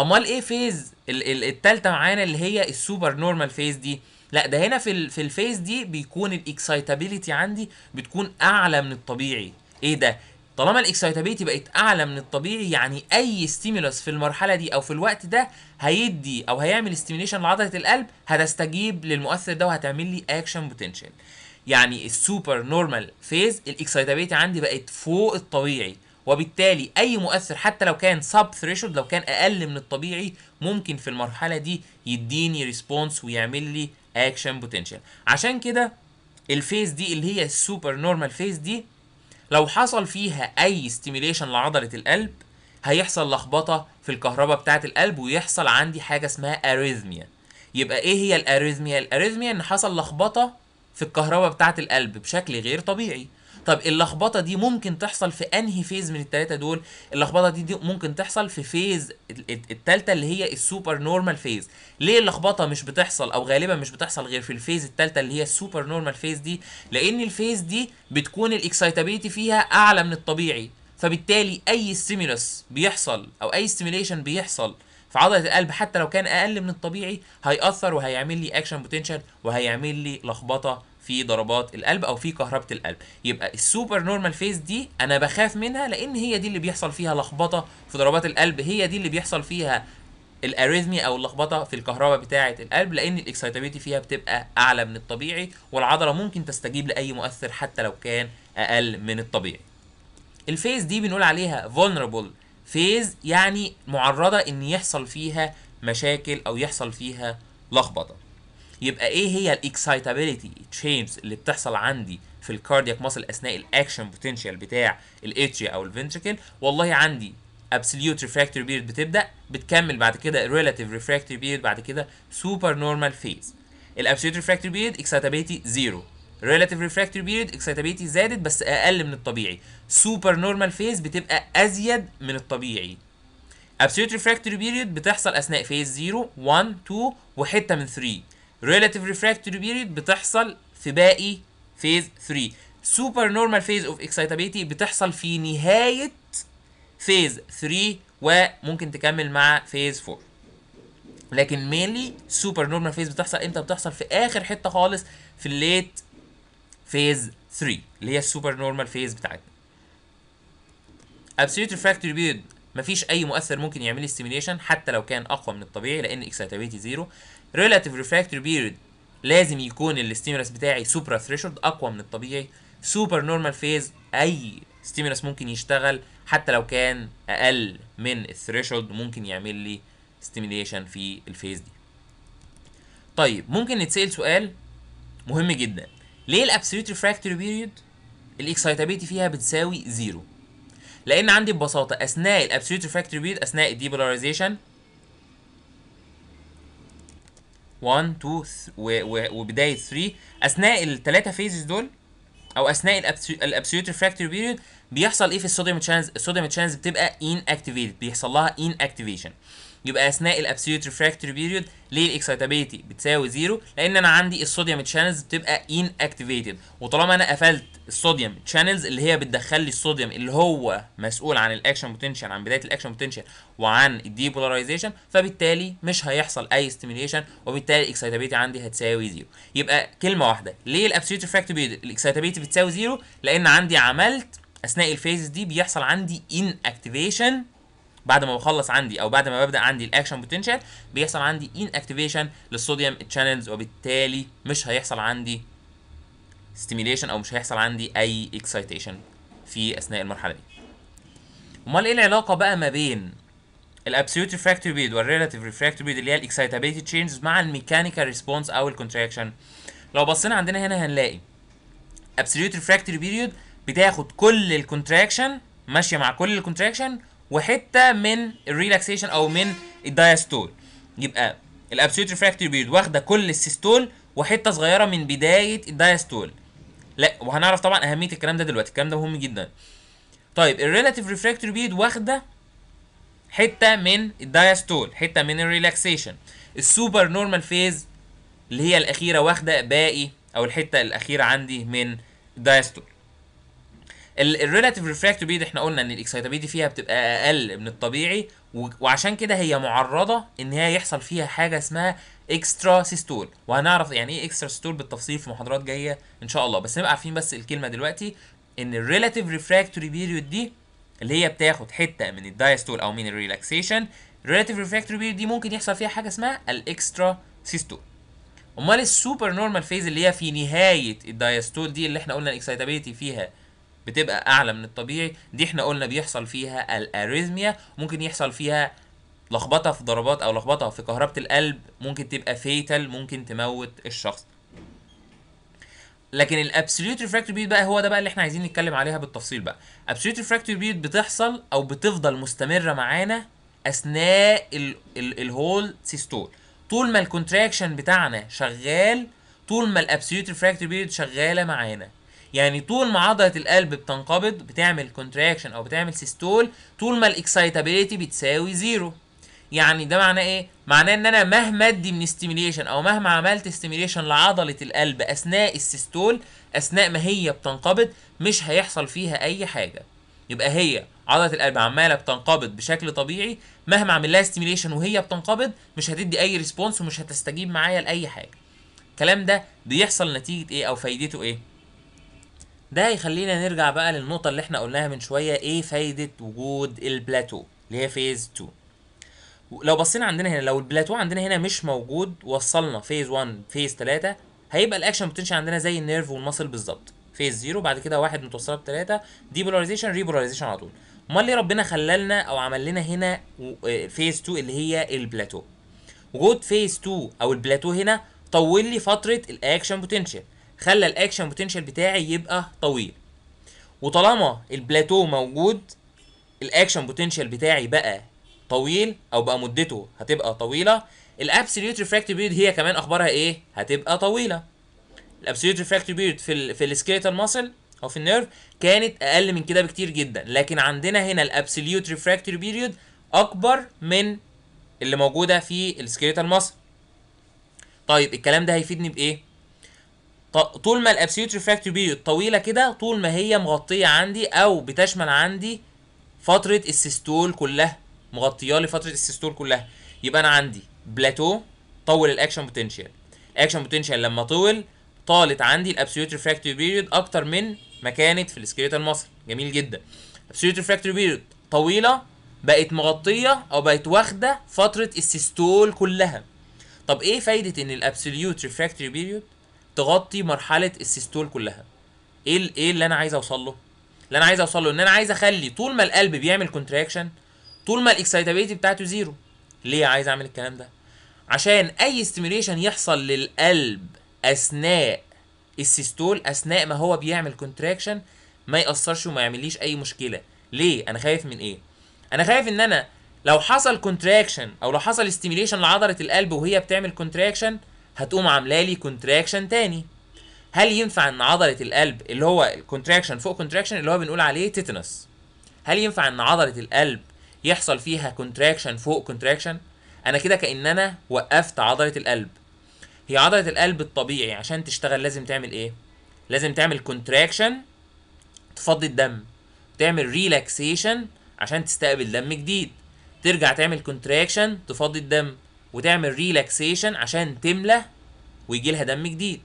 امال ايه فيز الثالثه معانا اللي هي السوبر نورمال فيز دي لا ده هنا في في الفيز دي بيكون الاكسايتابيلتي عندي بتكون اعلى من الطبيعي ايه ده طالما الاكسايتابيلتي بقت اعلى من الطبيعي يعني اي ستيمولس في المرحله دي او في الوقت ده هيدي او هيعمل ستيميليشن لعضله القلب هتستجيب للمؤثر ده وهتعمل لي اكشن بوتنشال يعني السوبر نورمال فيز الاكسايتابيلتي عندي بقت فوق الطبيعي وبالتالي اي مؤثر حتى لو كان سب ثريشولد لو كان اقل من الطبيعي ممكن في المرحله دي يديني ريسبونس ويعمل لي اكشن بوتنشال عشان كده الفيز دي اللي هي السوبر نورمال فيز دي لو حصل فيها اي ستيميليشن لعضله القلب هيحصل لخبطه في الكهرباء بتاعه القلب ويحصل عندي حاجه اسمها اريثميا يبقى ايه هي الاريثميا الاريثميا ان حصل لخبطه في الكهرباء بتاعه القلب بشكل غير طبيعي طب اللخبطه دي ممكن تحصل في انهي فيز من الثلاثه دول اللخبطه دي, دي ممكن تحصل في فيز الثالثه اللي هي السوبر نورمال فيز ليه اللخبطه مش بتحصل او غالبا مش بتحصل غير في الفيز الثالثه اللي هي السوبر نورمال فيز دي لان الفيز دي بتكون الاكسايتابيلتي فيها اعلى من الطبيعي فبالتالي اي ستيمولس بيحصل او اي ستيميليشن بيحصل في عضله القلب حتى لو كان اقل من الطبيعي هياثر وهيعمل لي اكشن بوتنشال وهيعمل لي لخبطه في ضربات القلب او في كهربه القلب يبقى السوبر نورمال فيز دي انا بخاف منها لان هي دي اللي بيحصل فيها لخبطه في ضربات القلب هي دي اللي بيحصل فيها الاريزمي او اللخبطه في الكهرباء بتاعه القلب لان الاكسايتابيلتي فيها بتبقى اعلى من الطبيعي والعضله ممكن تستجيب لاي مؤثر حتى لو كان اقل من الطبيعي الفيز دي بنقول عليها vulnerable فيز يعني معرضه ان يحصل فيها مشاكل او يحصل فيها لخبطه يبقى ايه هي الاكسايتابيلتي تشينجز اللي بتحصل عندي في الكاردياك ماسل اثناء الاكشن بوتنشال بتاع الاتريا او الفنتريكل والله عندي ابسوليوت ريفراكتوري بيريد بتبدا بتكمل بعد كده ريلاتيف ريفراكتوري بيريد بعد كده سوبر نورمال فيز الابسوليوت ريفراكتوري بيريد اكسايتابيلتي زيرو ريلاتيف ريفراكتوري بيريد اكسايتابيلتي زادت بس اقل من الطبيعي سوبر نورمال فيز بتبقى ازيد من الطبيعي ابسوليوت ريفراكتوري بيريد بتحصل اثناء فيز 0 1 2 وحته من 3 relative refractory period بتحصل في باقي فيز 3 سوبر نورمال فيز اوف اكسايتابيتي بتحصل في نهايه فيز 3 وممكن تكمل مع فيز 4 لكن مينلي سوبر نورمال فيز بتحصل امتى بتحصل في اخر حته خالص في الليت فيز 3 اللي هي السوبر نورمال فيز بتاعتنا ابسوليت ريفراكتوري بيريد مفيش اي مؤثر ممكن يعمل لي حتى لو كان اقوى من الطبيعي لان اكسايتابيتي زيرو relative refractory period لازم يكون الاستيمولس بتاعي سوبرا ثريشولد اقوى من الطبيعي سوبر نورمال فيز اي ستيمولس ممكن يشتغل حتى لو كان اقل من الثريشولد ممكن يعمل لي ستيميليشن في الفيز دي طيب ممكن نتسال سؤال مهم جدا ليه الابسوليوت ريفراكتوري بيريد الاكسايتابيلتي فيها بتساوي زيرو لان عندي ببساطه اثناء الابسوليوت ريفراكتوري بيريد اثناء الديبولاريزيشن 1 2 وبدايه 3 اثناء الثلاثه فيزز دول او اثناء الابسوليوت ريفراكتوري بيريود بيحصل ايه في الصوديوم تشانز الصوديوم تشانز بتبقى ان اكتيفيتد بيحصل لها ان اكتيفيشن يبقى اثناء الابسوليوت ريفراكتوري بيريود ليه الاكسيتابيلتي بتساوي زيرو لان انا عندي الصوديوم تشانلز بتبقى ان اكتيفيتد وطالما انا قفلت الصوديوم تشانلز اللي هي بتدخل لي الصوديوم اللي هو مسؤول عن الاكشن بوتنشال عن بدايه الاكشن بوتنشال وعن الديبولاريزيشن فبالتالي مش هيحصل اي ستيميليشن وبالتالي الاكسيتابيتي عندي هتساوي زيرو يبقى كلمه واحده ليه الابسوليوت ريفراكتيف الاكسيتابيتي بتساوي زيرو لان عندي عملت اثناء الفيزز دي بيحصل عندي ان اكتيفيشن بعد ما بخلص عندي او بعد ما ببدا عندي الاكشن بوتنشال بيحصل عندي ان اكتيفيشن للصوديوم تشانلز وبالتالي مش هيحصل عندي ستيميليشن او مش هيحصل عندي اي اكسايتيشن في اثناء المرحله دي امال ايه العلاقه بقى ما بين الابسولوت ريفراكتوري بيد والريلاتيف ريفراكتوري بيد اللي هي الاكسايتابيلتي تشينجز مع الميكانيكال ريسبونس او الكونتراكشن لو بصينا عندنا هنا هنلاقي ابسولوت ريفراكتوري بيريود بتاخد كل الكونتراكشن ماشيه مع كل الكونتراكشن وحته من الريلاكسيشن او من الدايستول يبقى الابسولوت ريفراكتوري بيريود واخده كل السيستول وحته صغيره من بدايه الدايستول لا وهنعرف طبعا اهميه الكلام ده دلوقتي الكلام ده مهم جدا طيب الريلاتيف ريفراكتوري بيد واخده حته من الدايستول حته من الريلاكسيشن السوبر نورمال فيز اللي هي الاخيره واخده باقي او الحته الاخيره عندي من الدايستول الريلاتيف ريفراكتوبيد احنا قلنا ان الاكسايتابيلتي فيها بتبقى اقل من الطبيعي وعشان كده هي معرضه ان هي يحصل فيها حاجه اسمها اكسترا سيستول وهنعرف يعني ايه اكسترا سيستول بالتفصيل في محاضرات جايه ان شاء الله بس نبقى عارفين بس الكلمه دلوقتي ان الريلاتيف ريفراكتوري بيريود دي اللي هي بتاخد حته من الدايستول او من الريلاكسيشن الريلاتيف ريفراكتوري بيريود دي ممكن يحصل فيها حاجه اسمها الاكسترا سيستول امال السوبر نورمال فيز اللي هي في نهايه الدايستول دي اللي احنا قلنا الاكسايتابيلتي فيها بتبقى اعلى من الطبيعي دي احنا قلنا بيحصل فيها الاريزميا ممكن يحصل فيها لخبطه في ضربات او لخبطه في كهربه القلب ممكن تبقى فيتال ممكن تموت الشخص لكن الابسوليوت ريفراكتوري بيت بقى هو ده بقى اللي احنا عايزين نتكلم عليها بالتفصيل بقى ابسوليوت ريفراكتوري بيت بتحصل او بتفضل مستمره معانا اثناء الهول سيستول طول ما الكونتراكشن بتاعنا شغال طول ما الابسوليوت ريفراكتوري بيت شغاله معانا يعني طول ما عضله القلب بتنقبض بتعمل كونتراكشن او بتعمل سيستول طول ما الاكسايتابيلتي بتساوي زيرو يعني ده معناه ايه معناه ان انا مهما ادي من ستيميليشن او مهما عملت ستيميليشن لعضله القلب اثناء السيستول اثناء ما هي بتنقبض مش هيحصل فيها اي حاجه يبقى هي عضله القلب عماله بتنقبض بشكل طبيعي مهما اعمل لها ستيميليشن وهي بتنقبض مش هتدي اي ريسبونس ومش هتستجيب معايا لاي حاجه الكلام ده بيحصل نتيجه ايه او فايدته ايه ده هيخلينا نرجع بقى للنقطة اللي احنا قلناها من شوية ايه فايدة وجود البلاتو اللي هي فيز 2 لو بصينا عندنا هنا لو البلاتو عندنا هنا مش موجود وصلنا فيز 1 فيز 3 هيبقى الاكشن بوتنشال عندنا زي النيرف والمصل بالظبط فيز 0 بعد كده واحد متوصله بثلاثه ديبولاريزيشن ريبولاريزيشن على طول امال ليه ربنا خلالنا او عمل لنا هنا فيز 2 آه، اللي هي البلاتو وجود فيز 2 او البلاتو هنا طول لي فتره الاكشن بوتنشال خلى الاكشن بوتنشال بتاعي يبقى طويل وطالما البلاتو موجود الاكشن بوتنشال بتاعي بقى طويل او بقى مدته هتبقى طويله الابسوليوت ريفراكتيف بيريد هي كمان اخبارها ايه هتبقى طويله الابسوليوت ريفراكتيف بيريد في ال في السكيلتال ماسل او في النيرف كانت اقل من كده بكتير جدا لكن عندنا هنا الابسوليوت ريفراكتيف بيريود اكبر من اللي موجوده في السكيلتال ماسل طيب الكلام ده هيفيدني بايه طول ما الابسيوت ريفراكتوري بيريود طويله كده طول ما هي مغطيه عندي او بتشمل عندي فتره السيستول كلها مغطيه لي فتره السيستول كلها يبقى انا عندي بلاتو طول الاكشن بوتنشال الاكشن بوتنشال لما طول طالت عندي الابسيوت ريفراكتوري بيريود اكتر من ما كانت في السكيلتال ماسل جميل جدا الابسيوت ريفراكتوري بيريود طويله بقت مغطيه او بقت واخده فتره السيستول كلها طب ايه فايده ان الابسوليوت ريفراكتوري بيريود تغطي مرحله السيستول كلها ايه ايه اللي انا عايز اوصل له اللي انا عايز اوصل له ان انا عايز اخلي طول ما القلب بيعمل كونتراكشن طول ما الاكسايتابيلتي بتاعته زيرو ليه عايز اعمل الكلام ده عشان اي ستيميليشن يحصل للقلب اثناء السيستول اثناء ما هو بيعمل كونتراكشن ما ياثرش وما يعمليش اي مشكله ليه انا خايف من ايه انا خايف ان انا لو حصل كونتراكشن او لو حصل ستيميليشن لعضله القلب وهي بتعمل كونتراكشن هتقوم عامله لي كونتراكشن تاني هل ينفع ان عضله القلب اللي هو الكونتراكشن فوق كونتراكشن اللي هو بنقول عليه تيتنس هل ينفع ان عضله القلب يحصل فيها كونتراكشن فوق كونتراكشن انا كده كان انا وقفت عضله القلب هي عضله القلب الطبيعي عشان تشتغل لازم تعمل ايه لازم تعمل كونتراكشن تفضي الدم تعمل ريلاكسيشن عشان تستقبل دم جديد ترجع تعمل كونتراكشن تفضي الدم وتعمل ريلاكسيشن عشان تملى ويجي لها دم جديد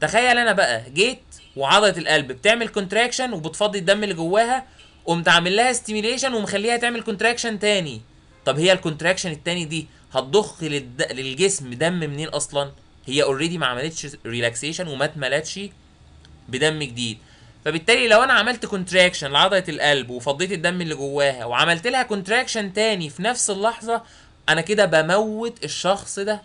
تخيل انا بقى جيت وعضله القلب بتعمل كونتراكشن وبتفضي الدم اللي جواها قمت عامل لها ستيميليشن ومخليها تعمل كونتراكشن تاني طب هي الكونتراكشن التاني دي هتضخ للد... للجسم دم منين اصلا هي اوريدي ما عملتش ريلاكسيشن وما اتملتش بدم جديد فبالتالي لو انا عملت كونتراكشن لعضله القلب وفضيت الدم اللي جواها وعملت لها كونتراكشن تاني في نفس اللحظه انا كده بموت الشخص ده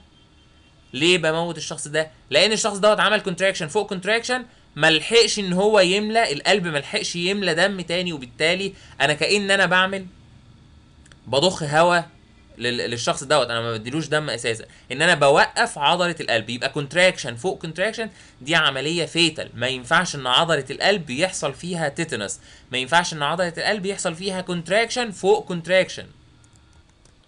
ليه بموت الشخص ده لان الشخص دوت عمل كونتراكشن فوق كونتراكشن ملحقش ان هو يملى القلب ملحقش يملى دم تاني وبالتالي انا كان انا بعمل بضخ هواء للشخص دوت انا ما بديلوش دم اساسا ان انا بوقف عضله القلب يبقى كونتراكشن فوق كونتراكشن دي عمليه فيتال ما ينفعش ان عضله القلب يحصل فيها تيتنس ما ينفعش ان عضله القلب يحصل فيها كونتراكشن فوق كونتراكشن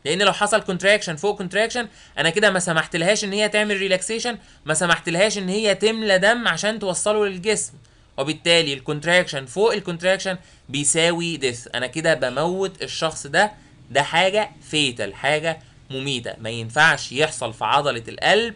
لان لو حصل كونتراكشن فوق كونتراكشن انا كده ما سمحتلهاش ان هي تعمل ريلاكسيشن ما سمحتلهاش ان هي تملى دم عشان توصله للجسم وبالتالي الكونتراكشن فوق الكونتراكشن بيساوي ديث انا كده بموت الشخص ده ده حاجه فيتال حاجه مميته ما ينفعش يحصل في عضله القلب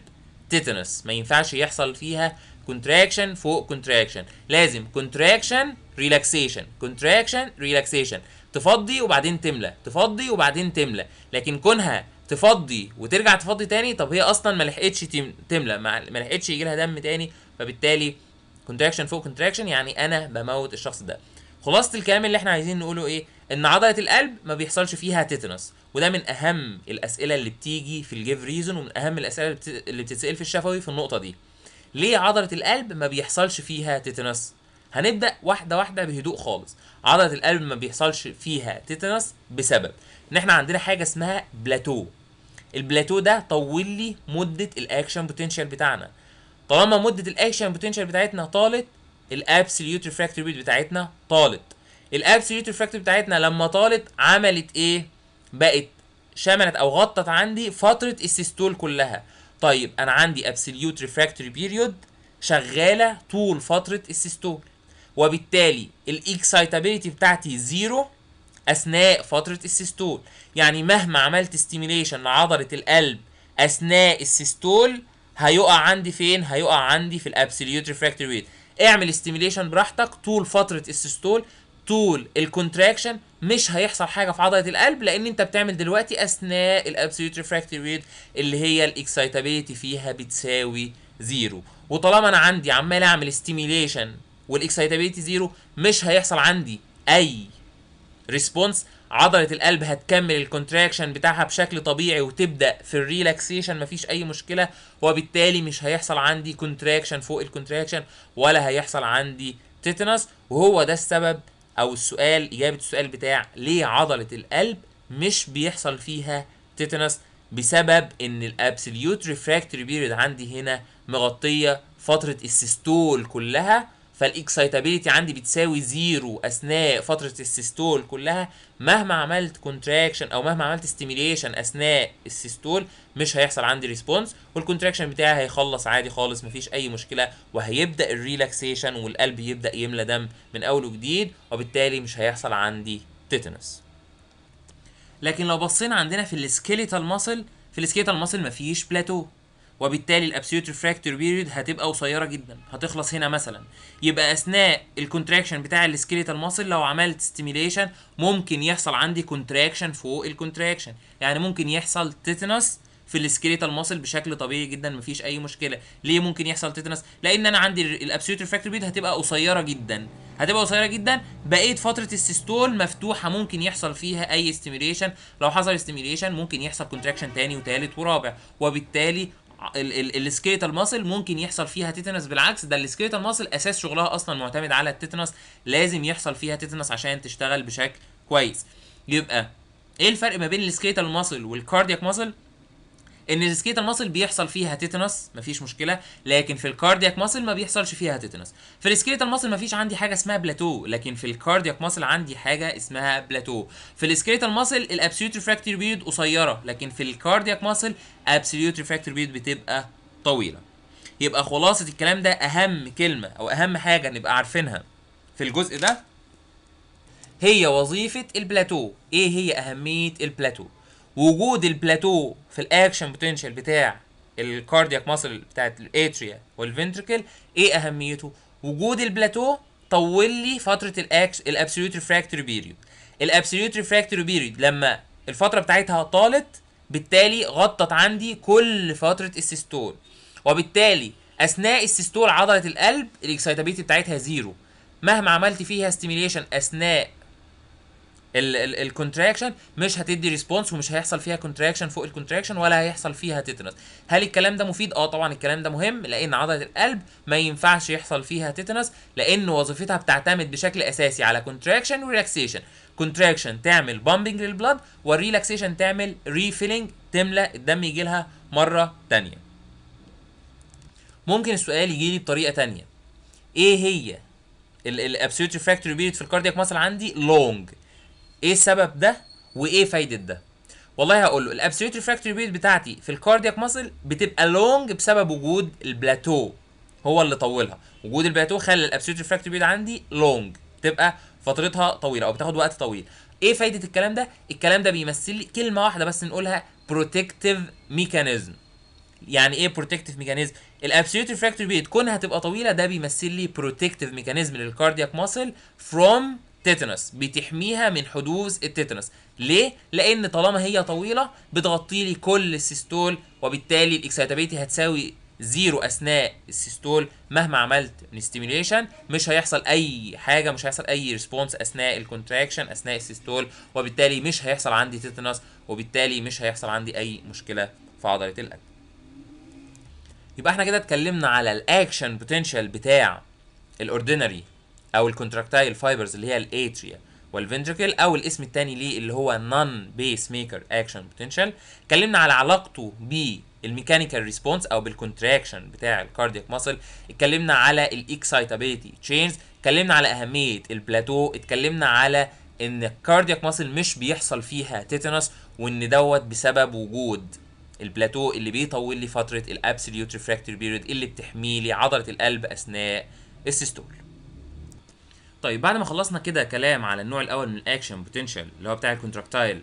تيتنس ما ينفعش يحصل فيها كونتراكشن فوق كونتراكشن لازم كونتراكشن ريلاكسيشن كونتراكشن ريلاكسيشن تفضي وبعدين تملى تفضي وبعدين تملى لكن كونها تفضي وترجع تفضي تاني طب هي اصلا ما لحقتش تملى ما لحقتش يجي لها دم تاني فبالتالي كونتراكشن فوق كونتراكشن يعني انا بموت الشخص ده خلاصه الكلام اللي احنا عايزين نقوله ايه ان عضله القلب ما بيحصلش فيها تيتنس وده من اهم الاسئله اللي بتيجي في الجيف ريزون ومن اهم الاسئله اللي بتتسال في الشفوي في النقطه دي ليه عضله القلب ما بيحصلش فيها تيتنس هنبدا واحده واحده بهدوء خالص عضله القلب ما بيحصلش فيها تيتانوس بسبب ان احنا عندنا حاجه اسمها بلاتو البلاتو ده طول لي مده الاكشن بوتنشال بتاعنا طالما مده الاكشن بوتنشال بتاعتنا طالت الابسوليوت ريفراكتور ريت بتاعتنا طالت الابسوليوت ريفراكتور بتاعتنا لما طالت عملت ايه بقت شملت او غطت عندي فتره السيستول كلها طيب انا عندي ابسوليوت ريفراكتور بيريود شغاله طول فتره السيستول وبالتالي الاكسايتابيلتي بتاعتي زيرو اثناء فتره السيستول يعني مهما عملت ستيميليشن لعضله القلب اثناء السيستول هيقع عندي فين هيقع عندي في الابسوليوت ريفراكتوري ريت اعمل ستيميليشن براحتك طول فتره السيستول طول الكونتراكشن مش هيحصل حاجه في عضله القلب لان انت بتعمل دلوقتي اثناء الابسوليوت ريفراكتوري ريت اللي هي الاكسايتابيلتي فيها بتساوي زيرو وطالما انا عندي عمال اعمل ستيميليشن والاكسيتابيلتي زيرو مش هيحصل عندي اي ريسبونس عضله القلب هتكمل الكونتراكشن بتاعها بشكل طبيعي وتبدا في الريلاكسيشن مفيش اي مشكله وبالتالي مش هيحصل عندي كونتراكشن فوق الكونتراكشن ولا هيحصل عندي تيتنس وهو ده السبب او السؤال اجابه السؤال بتاع ليه عضله القلب مش بيحصل فيها تيتنس بسبب ان الابسوليوت ريفراكتوري بيريد عندي هنا مغطيه فتره السيستول كلها فالاكسايتابيلتي عندي بتساوي زيرو اثناء فتره السيستول كلها مهما عملت كونتراكشن او مهما عملت ستيميليشن اثناء السيستول مش هيحصل عندي ريسبونس والكونتراكشن بتاعي هيخلص عادي خالص مفيش اي مشكله وهيبدا الريلاكسيشن والقلب يبدا يملى دم من اول وجديد وبالتالي مش هيحصل عندي تيتنس لكن لو بصينا عندنا في السكيليتال ماسل في السكيليتال ماسل مفيش بلاتو وبالتالي الابسيوت ريفراكتور بيريود هتبقى قصيره جدا هتخلص هنا مثلا يبقى اثناء الكونتراكشن بتاع السكيليتال ماسل لو عملت ستيميليشن ممكن يحصل عندي كونتراكشن فوق الكونتراكشن يعني ممكن يحصل تيتنس في السكيليتال ماسل بشكل طبيعي جدا مفيش اي مشكله ليه ممكن يحصل تيتنس لان انا عندي الابسيوت ريفراكتور بيريود هتبقى قصيره جدا هتبقى قصيره جدا بقيه فتره السيستول مفتوحه ممكن يحصل فيها اي ستيميليشن لو حصل ستيميليشن ممكن يحصل كونتراكشن تاني وتالت ورابع وبالتالي السكيتال ماسل ممكن يحصل فيها تيتنس بالعكس ده السكيتال ماسل اساس شغلها اصلا معتمد على التيتنس لازم يحصل فيها تيتنس عشان تشتغل بشكل كويس يبقى ايه الفرق ما بين السكيتال ماسل والكاردياك ماسل ان السكيتال ماسل بيحصل فيها تيتنس مفيش مشكله لكن في الكاردياك ماسل ما بيحصلش فيها تيتنس في السكيتال ماسل مفيش عندي حاجه اسمها بلاتو لكن في الكاردياك ماسل عندي حاجه اسمها بلاتو في السكيتال ماسل الابسوليوت ريفراكتوري بيريد قصيره لكن في الكاردياك ماسل ابسوليوت ريفراكتوري بيريد بتبقى طويله يبقى خلاصه الكلام ده اهم كلمه او اهم حاجه نبقى عارفينها في الجزء ده هي وظيفه البلاتو ايه هي اهميه البلاتو وجود البلاتو في الاكشن بوتنشال بتاع الكاردياك ماسل بتاعت الاتريا والفنتركل ايه اهميته وجود البلاتو طول لي فتره الاكس الابسوليوت ريفراكتوري بيريود الابسوليوت ريفراكتوري بيريود لما الفتره بتاعتها طالت بالتالي غطت عندي كل فتره السيستول وبالتالي اثناء السيستول عضله القلب الاكسيتابيتي بتاعتها زيرو مهما عملت فيها ستيميليشن اثناء الكونتراكشن مش هتدي ريسبونس ومش هيحصل فيها كونتراكشن فوق الكونتراكشن ولا هيحصل فيها تيتنس هل الكلام ده مفيد اه طبعا الكلام ده مهم لان عضله القلب ما ينفعش يحصل فيها تيتنس لان وظيفتها بتعتمد بشكل اساسي على كونتراكشن وريلاكسيشن كونتراكشن تعمل بامبنج للبلد والريلاكسيشن تعمل ريفيلنج تملى الدم يجي لها مره ثانيه ممكن السؤال يجي لي بطريقه ثانيه ايه هي الابسولوت ريفراكتوري بيريد في الكاردياك ماسل عندي لونج ايه سبب ده وايه فايده ده والله هقول له الابسوليت ريفراكتوري بيت بتاعتي في الكاردياك ماسل بتبقى لونج بسبب وجود البلاتو هو اللي طولها وجود البلاتو خلى الابسوليت ريفراكتوري بيت عندي لونج تبقى فترتها طويله او بتاخد وقت طويل ايه فايده الكلام ده الكلام ده بيمثل لي كلمه واحده بس نقولها بروتكتيف ميكانيزم يعني ايه بروتكتيف ميكانيزم الابسوليت ريفراكتوري بيت كونها تبقى طويله ده بيمثل لي بروتكتيف ميكانيزم للكاردياك ماسل فروم تيتانوس بتحميها من حدوث التيتنس ليه لان طالما هي طويله بتغطي لي كل السيستول وبالتالي الاكسيتابيتي هتساوي زيرو اثناء السيستول مهما عملت ستيميوليشن مش هيحصل اي حاجه مش هيحصل اي ريسبونس اثناء الكونتراكشن اثناء السيستول وبالتالي مش هيحصل عندي تيتنس وبالتالي مش هيحصل عندي اي مشكله في عضله القلب يبقى احنا كده اتكلمنا على الاكشن بوتنشال بتاع الاوردينري او الكونتراكتايل فايبرز اللي هي الاتريا والفنتركل او الاسم الثاني ليه اللي هو نون بيس ميكر اكشن بوتنشال اتكلمنا على علاقته بالميكانيكال ريسبونس او بالكونتراكشن بتاع الكاردياك ماسل اتكلمنا على الاكسايتابيلتي تشينز اتكلمنا على اهميه البلاتو اتكلمنا على ان الكاردياك ماسل مش بيحصل فيها تيتانوس وان دوت بسبب وجود البلاتو اللي بيطول لي فتره الابسوليوت ريفراكتوري بيريد اللي بتحمي لي عضله القلب اثناء السيستول طيب بعد ما خلصنا كده كلام على النوع الاول من الاكشن بوتنشال اللي هو بتاع الكونتراكتايل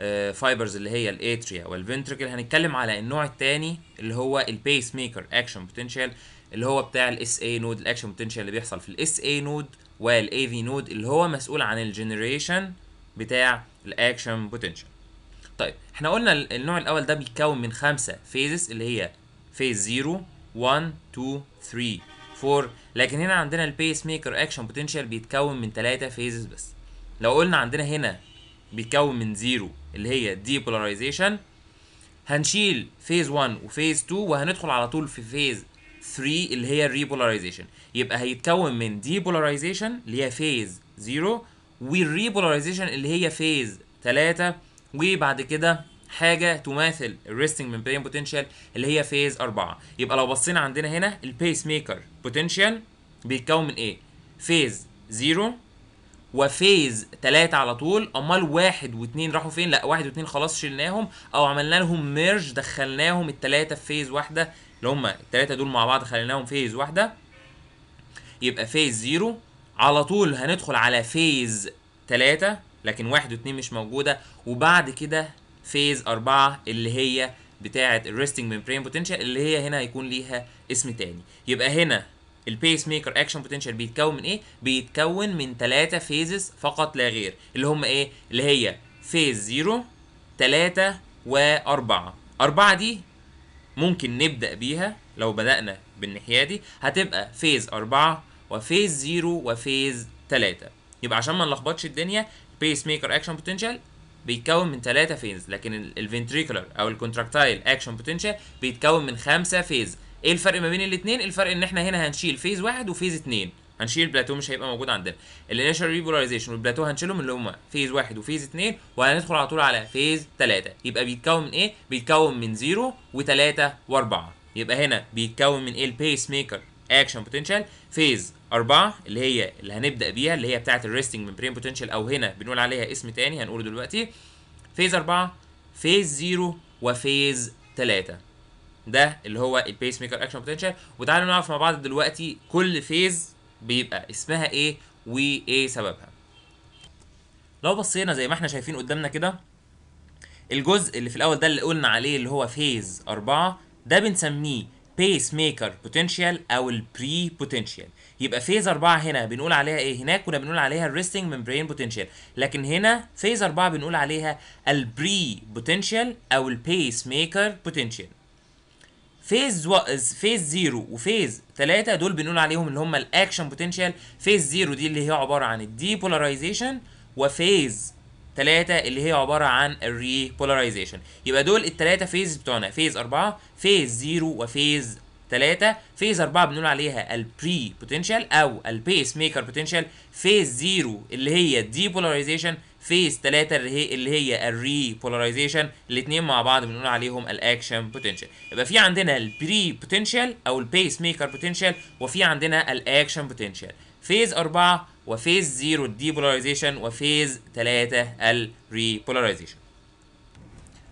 آه، فايبرز اللي هي الاتريا والفنتركل هنتكلم على النوع الثاني اللي هو البيس ميكر اكشن بوتنشال اللي هو بتاع الاس اي نود الاكشن بوتنشال اللي بيحصل في الاس اي نود والاي في نود اللي هو مسؤول عن الجنريشن بتاع الاكشن بوتنشال طيب احنا قلنا النوع الاول ده بيتكون من خمسه فيزز اللي هي فيز 0 1 2 3 4 لكن هنا عندنا البيس ميكر اكشن بوتنشال بيتكون من 3 فيزز بس لو قلنا عندنا هنا بيتكون من زيرو اللي هي دي بولاريزيشن هنشيل فيز 1 وفيز 2 وهندخل على طول في فيز 3 اللي هي الريبولاريزيشن يبقى هيتكون من دي بولاريزيشن اللي هي فيز 0 والريبولاريزيشن اللي هي فيز 3 وبعد كده حاجه تماثل الريستنج ممبرين بوتنشال اللي هي فيز 4 يبقى لو بصينا عندنا هنا البيس ميكر بوتنشال بيتكون من ايه؟ فيز 0 وفيز 3 على طول امال واحد واثنين راحوا فين؟ لا واحد واثنين خلاص شلناهم او عملنا لهم ميرج دخلناهم الثلاثه في فيز واحده اللي هم الثلاثه دول مع بعض خليناهم فيز واحده يبقى فيز 0 على طول هندخل على فيز 3 لكن واحد واثنين مش موجوده وبعد كده فيز 4 اللي هي بتاعه الريستنج ميمبرين بوتنشال اللي هي هنا هيكون ليها اسم ثاني يبقى هنا البيس ميكر اكشن بوتنشال بيتكون من ايه بيتكون من ثلاثه فيزز فقط لا غير اللي هم ايه اللي هي فيز 0 3 و4 4 دي ممكن نبدا بيها لو بدانا بالناحيه دي هتبقى فيز 4 وفيز 0 وفيز 3 يبقى عشان ما نلخبطش الدنيا البيس ميكر اكشن بوتنشال بيتكون من ثلاثة فيز لكن الفنتريكولر او الكونتراكتايل اكشن بوتنشال بيتكون من خمسة فيز ايه الفرق ما بين الاثنين الفرق ان احنا هنا هنشيل فيز واحد وفيز اثنين هنشيل البلاتو مش هيبقى موجود عندنا الانيشال ريبولايزيشن والبلاتو هنشيلهم اللي هم فيز واحد وفيز اثنين وهندخل على طول على فيز ثلاثة يبقى بيتكون من ايه بيتكون من زيرو وثلاثة واربعة يبقى هنا بيتكون من ايه البيس ميكر اكشن بوتنشال فيز أربعة اللي هي اللي هنبدأ بيها اللي هي بتاعة الريستنج من بريم بوتنشال أو هنا بنقول عليها اسم تاني هنقوله دلوقتي فيز أربعة فيز زيرو وفيز ثلاثة ده اللي هو البيس ميكر اكشن بوتنشال وتعالوا نعرف مع بعض دلوقتي كل فيز بيبقى اسمها ايه وايه سببها لو بصينا زي ما احنا شايفين قدامنا كده الجزء اللي في الاول ده اللي قلنا عليه اللي هو فيز 4 ده بنسميه بيس ميكر بوتنشال او البري بوتنشال يبقى فيز 4 هنا بنقول عليها ايه هناك كنا بنقول عليها الريستنج ممبرين بوتنشال لكن هنا فيز 4 بنقول عليها البري بوتنشال او البيس ميكر بوتنشال فيز و... فيز زيرو وفيز 3 دول بنقول عليهم اللي هم الاكشن بوتنشال فيز زيرو دي اللي هي عباره عن الدي بولاريزيشن وفيز 3 اللي هي عباره عن الري بولاريزيشن يبقى دول الثلاثه فيز بتوعنا فيز 4 فيز زيرو وفيز 3 فيز 4 بنقول عليها البري بوتنشال او البيس ميكر بوتنشال فيز 0 اللي هي الدي بولاريزيشن فيز 3 اللي هي اللي هي الري بولاريزيشن الاثنين مع بعض بنقول عليهم الاكشن بوتنشال يبقى في عندنا البري بوتنشال او البيس ميكر بوتنشال وفي عندنا الاكشن بوتنشال فيز 4 وفيز 0 الدي بولاريزيشن وفيز 3 الري بولاريزيشن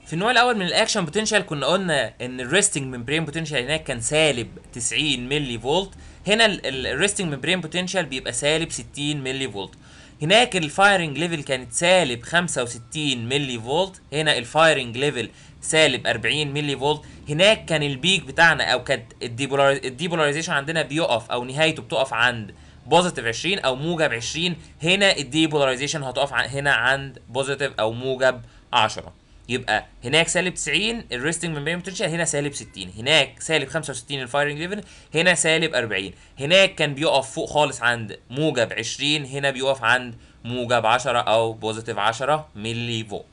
في النوع الاول من الاكشن بوتنشال كنا قلنا ان الريستنج ممبرين بوتنشال هناك كان سالب 90 ملي فولت هنا الريستنج ممبرين بوتنشال بيبقى سالب 60 ملي فولت هناك الفايرنج ليفل كانت سالب 65 ملي فولت هنا الفايرنج ليفل سالب 40 ملي فولت هناك كان البيك بتاعنا او كانت الديبولاريزيشن عندنا بيقف او نهايته بتقف عند بوزيتيف 20 او موجب 20 هنا الديبولاريزيشن هتقف هنا عند بوزيتيف او موجب 10 يبقى هناك سالب 90 الريستنج من بوتنشال هنا سالب 60 هناك سالب 65 الفايرنج ليفل هنا سالب 40 هناك كان بيقف فوق خالص عند موجب 20 هنا بيقف عند موجب 10 او بوزيتيف 10 ملي فولت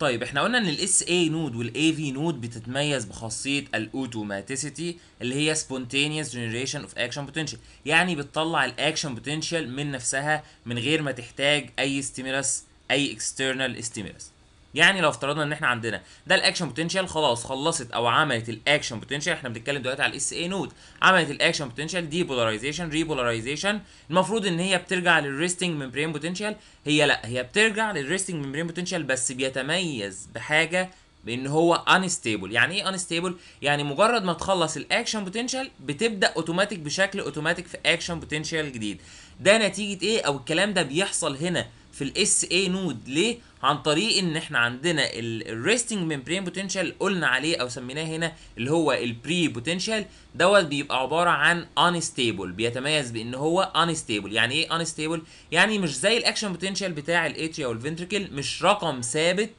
طيب احنا قلنا ان الاس اي نود والاي في نود بتتميز بخاصيه الاوتوماتيسيتي اللي هي سبونتينيوس جنريشن اوف اكشن بوتنشال يعني بتطلع الاكشن بوتنشال من نفسها من غير ما تحتاج اي ستيمولس اي اكسترنال ستيمولس يعني لو افترضنا ان احنا عندنا ده الاكشن بوتنشال خلاص خلصت او عملت الاكشن بوتنشال احنا بنتكلم دلوقتي على الاس اي نود عملت الاكشن بوتنشال دي بولاريزيشن ري بولاريزيشن المفروض ان هي بترجع للريستنج ممبرين بوتنشال هي لا هي بترجع للريستنج ممبرين بوتنشال بس بيتميز بحاجه بان هو انستيبل يعني ايه انستيبل يعني مجرد ما تخلص الاكشن بوتنشال بتبدا اوتوماتيك بشكل اوتوماتيك في اكشن بوتنشال جديد ده نتيجه ايه او الكلام ده بيحصل هنا في الاس اي نود ليه عن طريق ان احنا عندنا الريستنج ميمبرين بوتنشال قلنا عليه او سميناه هنا اللي هو البري بوتنشال دوت بيبقى عباره عن انستيبل بيتميز بان هو انستيبل يعني ايه انستيبل يعني مش زي الاكشن بوتنشال بتاع الاتريا والفنتريكل مش رقم ثابت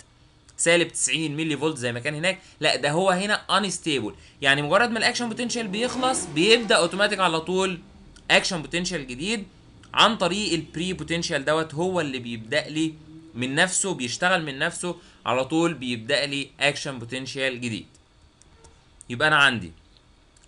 سالب 90 ملي فولت زي ما كان هناك لا ده هو هنا انستيبل يعني مجرد ما الاكشن بوتنشال بيخلص بيبدا اوتوماتيك على طول اكشن بوتنشال جديد عن طريق البري بوتنشال دوت هو اللي بيبدا لي من نفسه بيشتغل من نفسه على طول بيبدا لي اكشن بوتنشال جديد يبقى انا عندي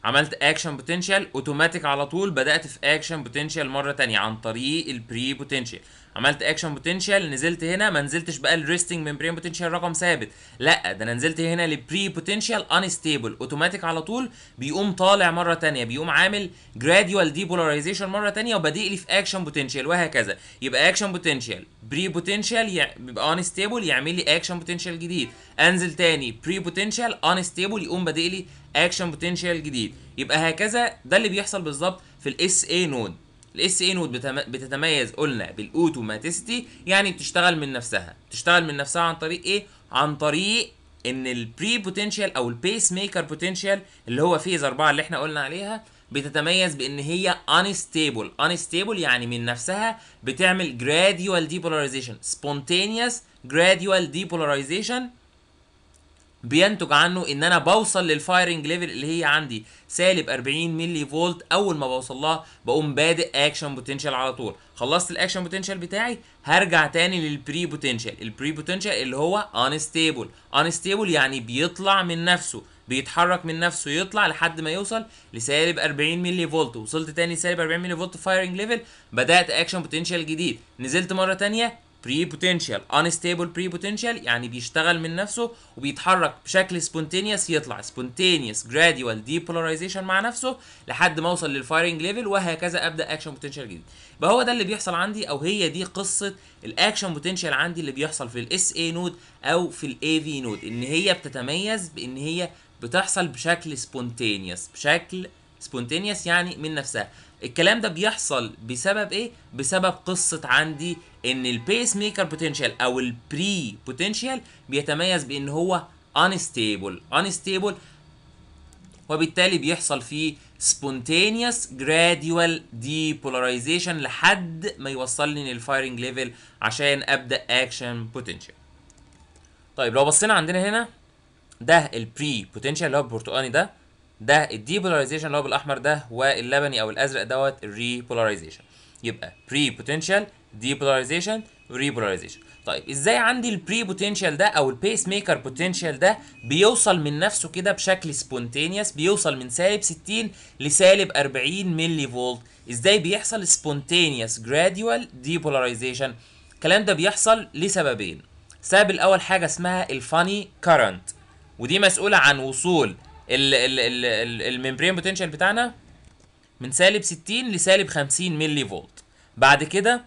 عملت اكشن بوتنشال اوتوماتيك على طول بدات في اكشن بوتنشال مره تانية عن طريق البري بوتنشال عملت اكشن بوتنشال نزلت هنا ما نزلتش بقى الريستنج ممبرين بوتنشال رقم ثابت لا ده انا نزلت هنا لبري بوتنشال انستيبل اوتوماتيك على طول بيقوم طالع مره ثانيه بيقوم عامل جراديوال ديبولاريزيشن مره ثانيه وبادئ لي في اكشن بوتنشال وهكذا يبقى اكشن بوتنشال بري بوتنشال بيبقى انستيبل يعمل لي اكشن بوتنشال جديد انزل ثاني بري بوتنشال انستيبل يقوم بادئ لي اكشن بوتنشال جديد يبقى هكذا ده اللي بيحصل بالظبط في الاس اي نود الاس اي نود بتتميز قلنا بالاوتوماتيستي يعني بتشتغل من نفسها بتشتغل من نفسها عن طريق ايه عن طريق ان البري بوتنشال او البيس ميكر بوتنشال اللي هو فيز 4 اللي احنا قلنا عليها بتتميز بان هي unstable unstable يعني من نفسها بتعمل gradual depolarization spontaneous gradual depolarization بينتج عنه ان انا بوصل للفايرنج ليفل اللي هي عندي سالب 40 ملي فولت اول ما بوصل لها بقوم بادئ اكشن بوتنشال على طول خلصت الاكشن بوتنشال بتاعي هرجع تاني للبري بوتنشال البري بوتنشال اللي هو انستيبل انستيبل يعني بيطلع من نفسه بيتحرك من نفسه يطلع لحد ما يوصل لسالب 40 ملي فولت وصلت تاني سالب 40 ملي فولت فايرنج ليفل بدات اكشن بوتنشال جديد نزلت مره تانية بري بوتنشال انستابل بري بوتنشال يعني بيشتغل من نفسه وبيتحرك بشكل سبونتينيوس يطلع سبونتينيوس جراديوال ديبولاريزيشن مع نفسه لحد ما اوصل للفايرنج ليفل وهكذا ابدا اكشن بوتنشال جديد يبقى هو ده اللي بيحصل عندي او هي دي قصه الاكشن بوتنشال عندي اللي بيحصل في الاس اي نود او في الاي في نود ان هي بتتميز بان هي بتحصل بشكل سبونتينيوس بشكل سبونتينيوس يعني من نفسها الكلام ده بيحصل بسبب ايه بسبب قصه عندي ان البيس ميكر بوتنشال او البري بوتنشال بيتميز بان هو انستيبل انستيبل وبالتالي بيحصل فيه سبونتينيوس جراديوال ديبولاريزيشن لحد ما يوصلني للفايرنج ليفل عشان ابدا اكشن بوتنشال طيب لو بصينا عندنا هنا ده البري بوتنشال اللي هو البرتقاني ده ده الديبولاريزيشن اللي هو بالاحمر ده واللبني او الازرق دوت الريبولاريزيشن يبقى بري بوتنشال ديبولاريزيشن ريبولاريزيشن طيب ازاي عندي البري بوتنشال ده او البيس ميكر بوتنشال ده بيوصل من نفسه كده بشكل سبونتينيوس بيوصل من سالب 60 لسالب 40 ملي فولت ازاي بيحصل سبونتينيوس جراديوال ديبولاريزيشن الكلام ده بيحصل لسببين السبب الاول حاجه اسمها الفاني كارنت ودي مسؤوله عن وصول الممبرين بوتنشال بتاعنا من سالب 60 لسالب 50 ملي فولت بعد كده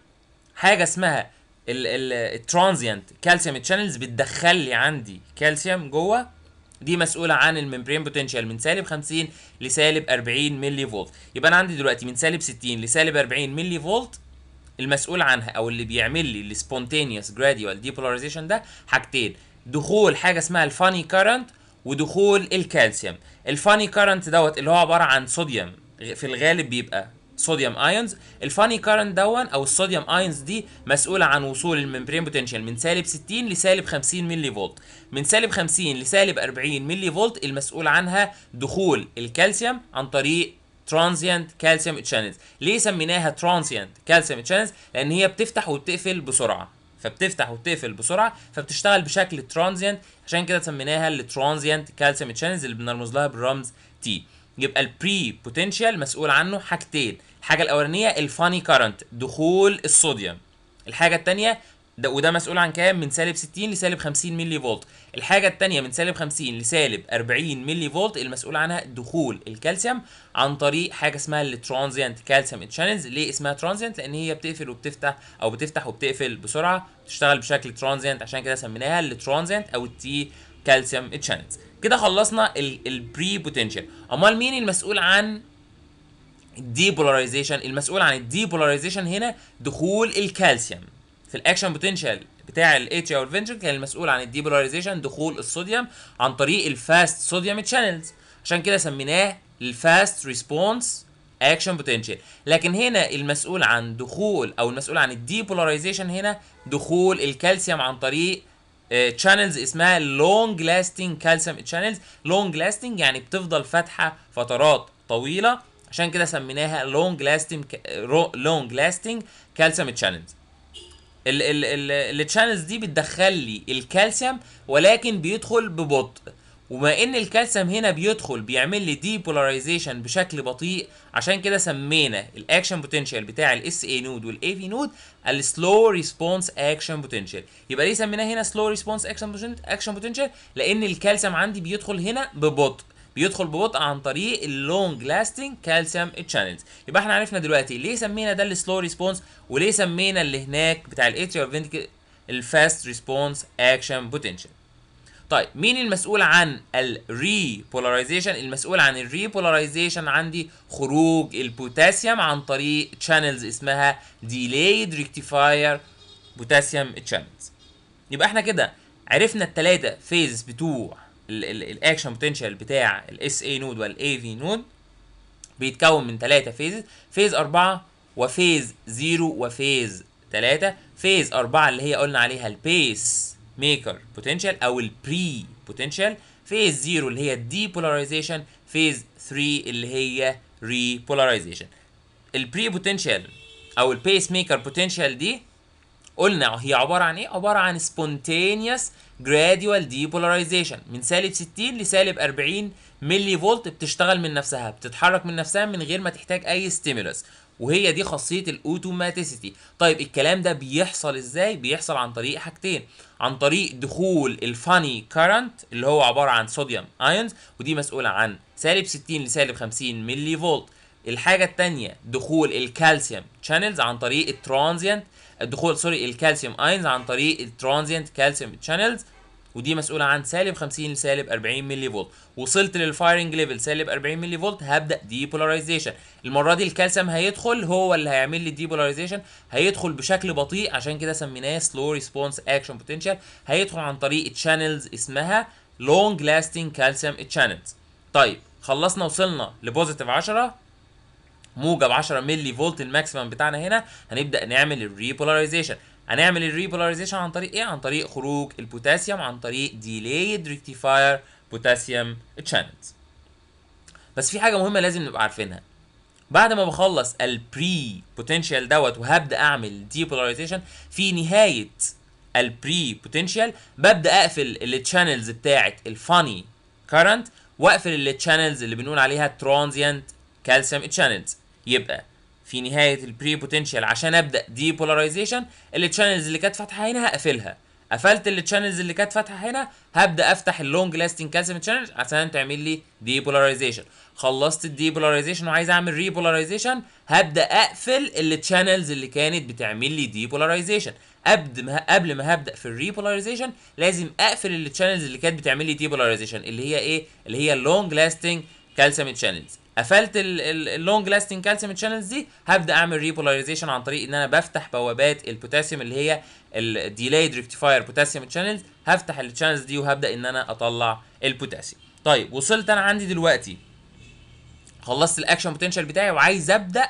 حاجه اسمها الترانزيانت كالسيوم تشانلز بتدخل لي عندي كالسيوم جوه دي مسؤوله عن الممبرين بوتنشال من سالب 50 لسالب 40 ملي فولت يبقى انا عندي دلوقتي من سالب 60 لسالب 40 ملي فولت المسؤول عنها او اللي بيعمل لي السبونتينيوس جراديوال ديبولاريزيشن ده حاجتين دخول حاجه اسمها الفاني كارنت ودخول الكالسيوم الفاني كارنت دوت اللي هو عباره عن صوديوم في الغالب بيبقى صوديوم ايونز الفاني كارنت دون او الصوديوم ايونز دي مسؤوله عن وصول الممبرين بوتنشال من سالب 60 لسالب 50 ملي فولت من سالب 50 لسالب 40 ملي فولت المسؤول عنها دخول الكالسيوم عن طريق ترانزيانت كالسيوم تشانلز ليه سميناها ترانزيانت كالسيوم تشانلز لان هي بتفتح وبتقفل بسرعه فبتفتح وتقفل بسرعه فبتشتغل بشكل ترانزيانت عشان كده سميناها الترانزيانت كالسيوم تشانلز اللي بنرمز لها بالرمز تي يبقى البري بوتنشال مسؤول عنه حاجتين الحاجه الاولانيه الفاني كارنت دخول الصوديوم الحاجه الثانيه ده وده مسؤول عن كام من سالب 60 لسالب 50 ملي فولت الحاجه التانية من سالب 50 لسالب 40 ملي فولت المسؤول عنها دخول الكالسيوم عن طريق حاجه اسمها الترانزيانت كالسيوم تشانلز ليه اسمها ترانزيانت لان هي بتقفل وبتفتح او بتفتح وبتقفل بسرعه بتشتغل بشكل ترانزيانت عشان كده سميناها الترانزيانت او التي كالسيوم تشانلز كده خلصنا البري بوتنشال امال مين المسؤول عن الديبولاريزيشن المسؤول عن الديبولاريزيشن هنا دخول الكالسيوم في الاكشن بوتنشال بتاع الاتريا والفنتريكل كان المسؤول عن الديبولاريزيشن دخول الصوديوم عن طريق الفاست صوديوم تشانلز عشان كده سميناه الفاست ريسبونس اكشن بوتنشال لكن هنا المسؤول عن دخول او المسؤول عن الديبولاريزيشن هنا دخول الكالسيوم عن طريق تشانلز آه، اسمها لونج لاستنج كالسيوم تشانلز لونج لاستنج يعني بتفضل فاتحه فترات طويله عشان كده سميناها لونج لاستنج لونج لاستنج كالسيوم تشانلز التشانلز دي بتدخل لي الكالسيوم ولكن بيدخل ببطء وما ان الكالسيوم هنا بيدخل بيعمل لي دي بولاريزيشن بشكل بطيء عشان كده سمينا الاكشن بوتنشال بتاع الاس اي نود والاي في نود السلو ريسبونس اكشن بوتنشال يبقى ليه سميناه هنا سلو ريسبونس اكشن اكشن بوتنشال لان الكالسيوم عندي بيدخل هنا ببطء بيدخل ببطء عن طريق اللونج لاستنج كالسيوم تشانلز يبقى احنا عرفنا دلوقتي ليه سمينا ده السلو ريسبونس وليه سمينا اللي هناك بتاع الاتريال فينتيكل الفاست ريسبونس اكشن بوتنشال طيب مين المسؤول عن بولاريزيشن المسؤول عن بولاريزيشن عندي خروج البوتاسيوم عن طريق تشانلز اسمها delayed rectifier بوتاسيوم تشانلز يبقى احنا كده عرفنا الثلاثه فيز بتوع الاكشن بوتنشال بتاع الاس اي نود والاي في نود بيتكون من ثلاثه فيز فيز 4 وفيز 0 وفيز 3 فيز 4 اللي هي قلنا عليها البيس ميكر بوتنشال او البري بوتنشال فيز 0 اللي هي بولاريزيشن فيز 3 اللي هي بولاريزيشن البري بوتنشال او البيس ميكر بوتنشال دي قلنا هي عباره عن ايه عباره عن سبونتينيوس gradual ديبولاريزيشن من سالب 60 لسالب 40 ملي فولت بتشتغل من نفسها بتتحرك من نفسها من غير ما تحتاج اي ستيمولس وهي دي خاصيه الاوتوماتيسيتي طيب الكلام ده بيحصل ازاي بيحصل عن طريق حاجتين عن طريق دخول الفاني كارنت اللي هو عباره عن صوديوم ايونز ودي مسؤوله عن سالب 60 لسالب 50 ملي فولت الحاجه الثانيه دخول الكالسيوم شانلز عن طريق الترانزيانت الدخول سوري الكالسيوم اينز عن طريق الترانزيانت كالسيوم تشانلز ودي مسؤوله عن سالب 50 لسالب 40 ملي فولت وصلت للفايرنج ليفل سالب 40 ملي فولت هبدا ديبولاريزيشن المره دي الكالسيوم هيدخل هو اللي هيعمل لي الديبولاريزيشن هيدخل بشكل بطيء عشان كده سميناه سلو ريسبونس اكشن بوتنشال هيدخل عن طريق تشانلز اسمها لونج لاستنج كالسيوم تشانلز طيب خلصنا وصلنا لبوزيتيف 10 موجب 10 ملي فولت الماكسيمم بتاعنا هنا هنبدا نعمل الريبولاريزيشن هنعمل الريبولاريزيشن عن طريق ايه عن طريق خروج البوتاسيوم عن طريق ديليد ريكتيفاير بوتاسيوم تشانلز بس في حاجه مهمه لازم نبقى عارفينها بعد ما بخلص البري بوتنشال دوت وهبدا اعمل ديبولاريزيشن في نهايه البري بوتنشال ببدا اقفل التشانلز بتاعه الفاني كارنت واقفل التشانلز اللي بنقول عليها ترانزيانت كالسيوم تشانلز يبقى في نهايه البري بوتنشال عشان ابدا دي بولاريزيشن التشانلز اللي كانت فاتحه هنا هقفلها قفلت التشانلز اللي كانت فاتحه هنا هبدا افتح اللونج لاستنج كالسيوم تشانلز عشان تعمل لي دي بولاريزيشن خلصت الدي بولاريزيشن وعايز اعمل ري بولاريزيشن هبدا اقفل التشانلز اللي كانت بتعمل لي دي بولاريزيشن قبل ما قبل ما هبدا في الري بولاريزيشن لازم اقفل التشانلز اللي كانت بتعمل لي دي بولاريزيشن اللي هي ايه اللي هي اللونج لاستنج كالسيوم تشانلز قفلت اللونج لاستنج كالسيوم شانلز دي هبدا اعمل ريبولاريزيشن عن طريق ان انا بفتح بوابات البوتاسيوم اللي هي الديلايد ريكتيفاير بوتاسيوم شانلز هفتح التشانلز دي وهبدا ان انا اطلع البوتاسيوم طيب وصلت انا عندي دلوقتي خلصت الاكشن بوتنشال بتاعي وعايز ابدا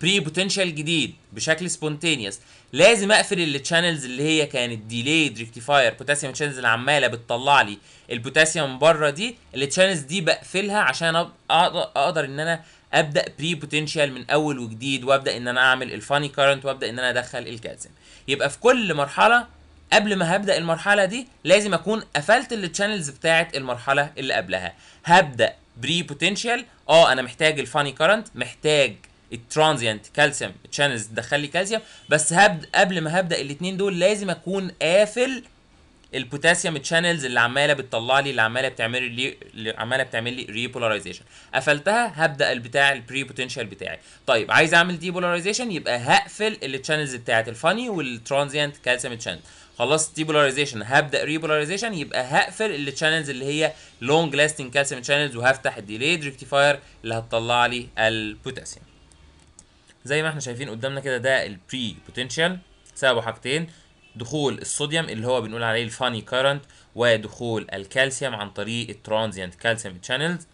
بري بوتنشال جديد بشكل سبونتينيوس لازم اقفل التشانلز اللي هي كانت ديليد ريكتيفاير بوتاسيوم تشانلز اللي عماله بتطلع لي البوتاسيوم بره دي التشانلز دي بقفلها عشان اقدر ان انا ابدا بري بوتنشال من اول وجديد وابدا ان انا اعمل الفاني كارنت وابدا ان انا ادخل الكالسيوم يبقى في كل مرحله قبل ما هبدا المرحله دي لازم اكون قفلت التشانلز بتاعه المرحله اللي قبلها هبدا بري بوتنشال اه انا محتاج الفاني كارنت محتاج الترانزيانت كالسيوم تشانلز تدخل لي كالسيوم بس هبد قبل ما هبدا الاثنين دول لازم اكون قافل البوتاسيوم تشانلز اللي عماله بتطلع لي اللي عماله بتعمل لي اللي عماله بتعمل لي ريبولاريزيشن قفلتها هبدا البتاع البري بوتنشال بتاعي طيب عايز اعمل دي بولاريزيشن يبقى هقفل التشانلز بتاعه الفاني والترانزيانت كالسيوم تشانل خلصت دي بولاريزيشن هبدا ريبولاريزيشن يبقى هقفل التشانلز اللي هي لونج لاستنج كالسيوم تشانلز وهفتح الديليد ريكتيفاير اللي هتطلع لي البوتاسيوم زي ما احنا شايفين قدامنا كده ده البري بوتنشال سببه حاجتين دخول الصوديوم اللي هو بنقول عليه الفاني كارنت ودخول الكالسيوم عن طريق الترانزيانت كالسيوم تشانلز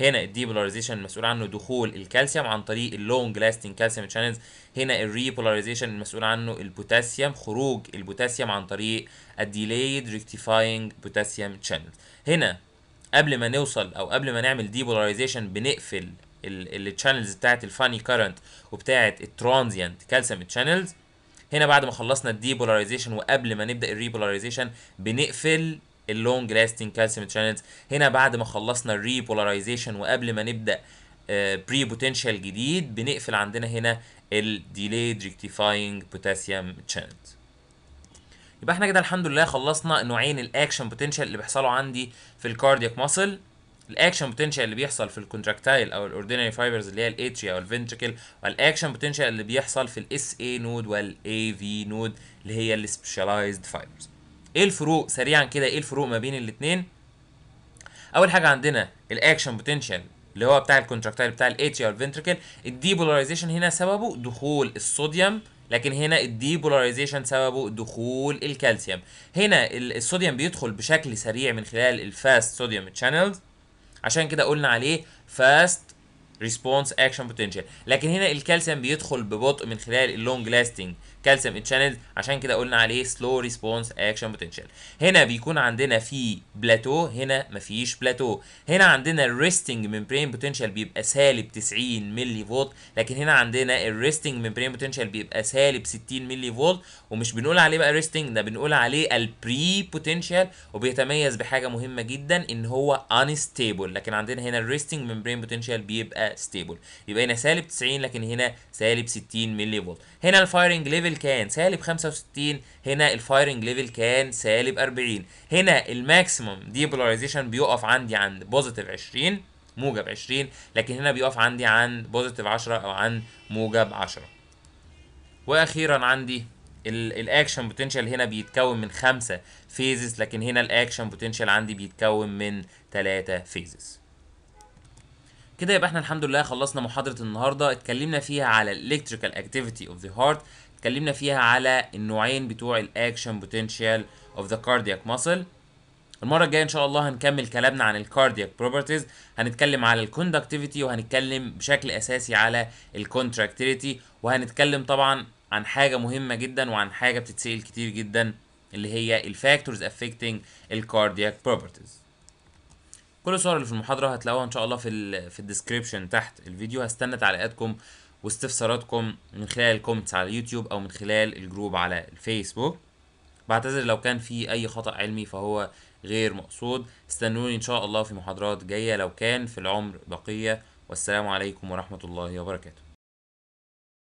هنا الديبولاريزيشن المسؤول عنه دخول الكالسيوم عن طريق اللونج لاستنج كالسيوم تشانلز هنا الريبولاريزيشن المسؤول عنه البوتاسيوم خروج البوتاسيوم عن طريق الديلايد ريكتيفاينج بوتاسيوم تشانلز هنا قبل ما نوصل او قبل ما نعمل ديبولاريزيشن بنقفل التشانلز بتاعت الفاني كارنت وبتاعت الترانزيانت كالسيوم تشانلز هنا بعد ما خلصنا الديبولاريزيشن وقبل ما نبدا الريبولاريزيشن بنقفل اللونج لاستنج كالسيوم تشانلز هنا بعد ما خلصنا الريبولاريزيشن وقبل ما نبدا بري آه، بوتنشال جديد بنقفل عندنا هنا الديليد ريكتيفاينج بوتاسيوم تشانلز يبقى احنا كده الحمد لله خلصنا نوعين الاكشن بوتنشال اللي بيحصلوا عندي في الكاردياك ماسل الاكشن بوتنشال اللي بيحصل في الكونتراكتايل او الاوردينري فايبرز اللي هي الاتريا او الفنتركل والاكشن بوتنشال اللي بيحصل في الاس اي نود والاي في نود اللي هي السبيشاليزد فايبرز ايه الفروق سريعا كده ايه الفروق ما بين الاثنين اول حاجه عندنا الاكشن بوتنشال اللي هو بتاع الكونتراكتايل بتاع الاتريا والفنتركل الديبولاريزيشن هنا سببه دخول الصوديوم لكن هنا الديبولاريزيشن سببه دخول الكالسيوم هنا الصوديوم بيدخل بشكل سريع من خلال الفاست صوديوم تشانلز عشان كده قلنا عليه فاست ريسبونس اكشن بوتنشال لكن هنا الكالسيوم بيدخل ببطء من خلال اللونج لاستنج كالسيوم اتشانلز عشان كده قلنا عليه سلو ريسبونس اكشن بوتنشال هنا بيكون عندنا في بلاتو هنا مفيش بلاتو هنا عندنا الريستنج ممبرين بوتنشال بيبقى سالب 90 ملي فولت لكن هنا عندنا الريستنج ممبرين بوتنشال بيبقى سالب 60 ملي فولت ومش بنقول عليه بقى ريستنج ده بنقول عليه البري بوتنشال وبيتميز بحاجه مهمه جدا ان هو انستيبل لكن عندنا هنا الريستنج ممبرين بوتنشال بيبقى ستيبل يبقى هنا سالب 90 لكن هنا سالب 60 ملي فولت هنا الفايرنج ليفل ليفل كان سالب 65 هنا الفايرنج ليفل كان سالب 40 هنا الماكسيمم ديبولاريزيشن بيقف عندي عند بوزيتيف 20 موجب 20 لكن هنا بيقف عندي عند بوزيتيف 10 او عند موجب 10 واخيرا عندي الاكشن بوتنشال هنا بيتكون من خمسة فيزز لكن هنا الاكشن بوتنشال عندي بيتكون من ثلاثة فيزز كده يبقى احنا الحمد لله خلصنا محاضرة النهاردة اتكلمنا فيها على الالكتريكال اكتيفيتي اوف ذا هارت اتكلمنا فيها على النوعين بتوع الاكشن بوتنشال اوف ذا كاردياك ماسل المره الجايه ان شاء الله هنكمل كلامنا عن الكاردياك بروبرتيز هنتكلم على الكوندكتيفيتي وهنتكلم بشكل اساسي على الكونتراكتيليتي وهنتكلم طبعا عن حاجه مهمه جدا وعن حاجه بتتسال كتير جدا اللي هي الفاكتورز افكتنج الكاردياك بروبرتيز كل الصور اللي في المحاضره هتلاقوها ان شاء الله في الـ في الديسكريبشن تحت الفيديو هستنى تعليقاتكم واستفساراتكم من خلال الكومنتس على اليوتيوب او من خلال الجروب على الفيسبوك بعتذر لو كان في اي خطا علمي فهو غير مقصود استنوني ان شاء الله في محاضرات جايه لو كان في العمر بقيه والسلام عليكم ورحمه الله وبركاته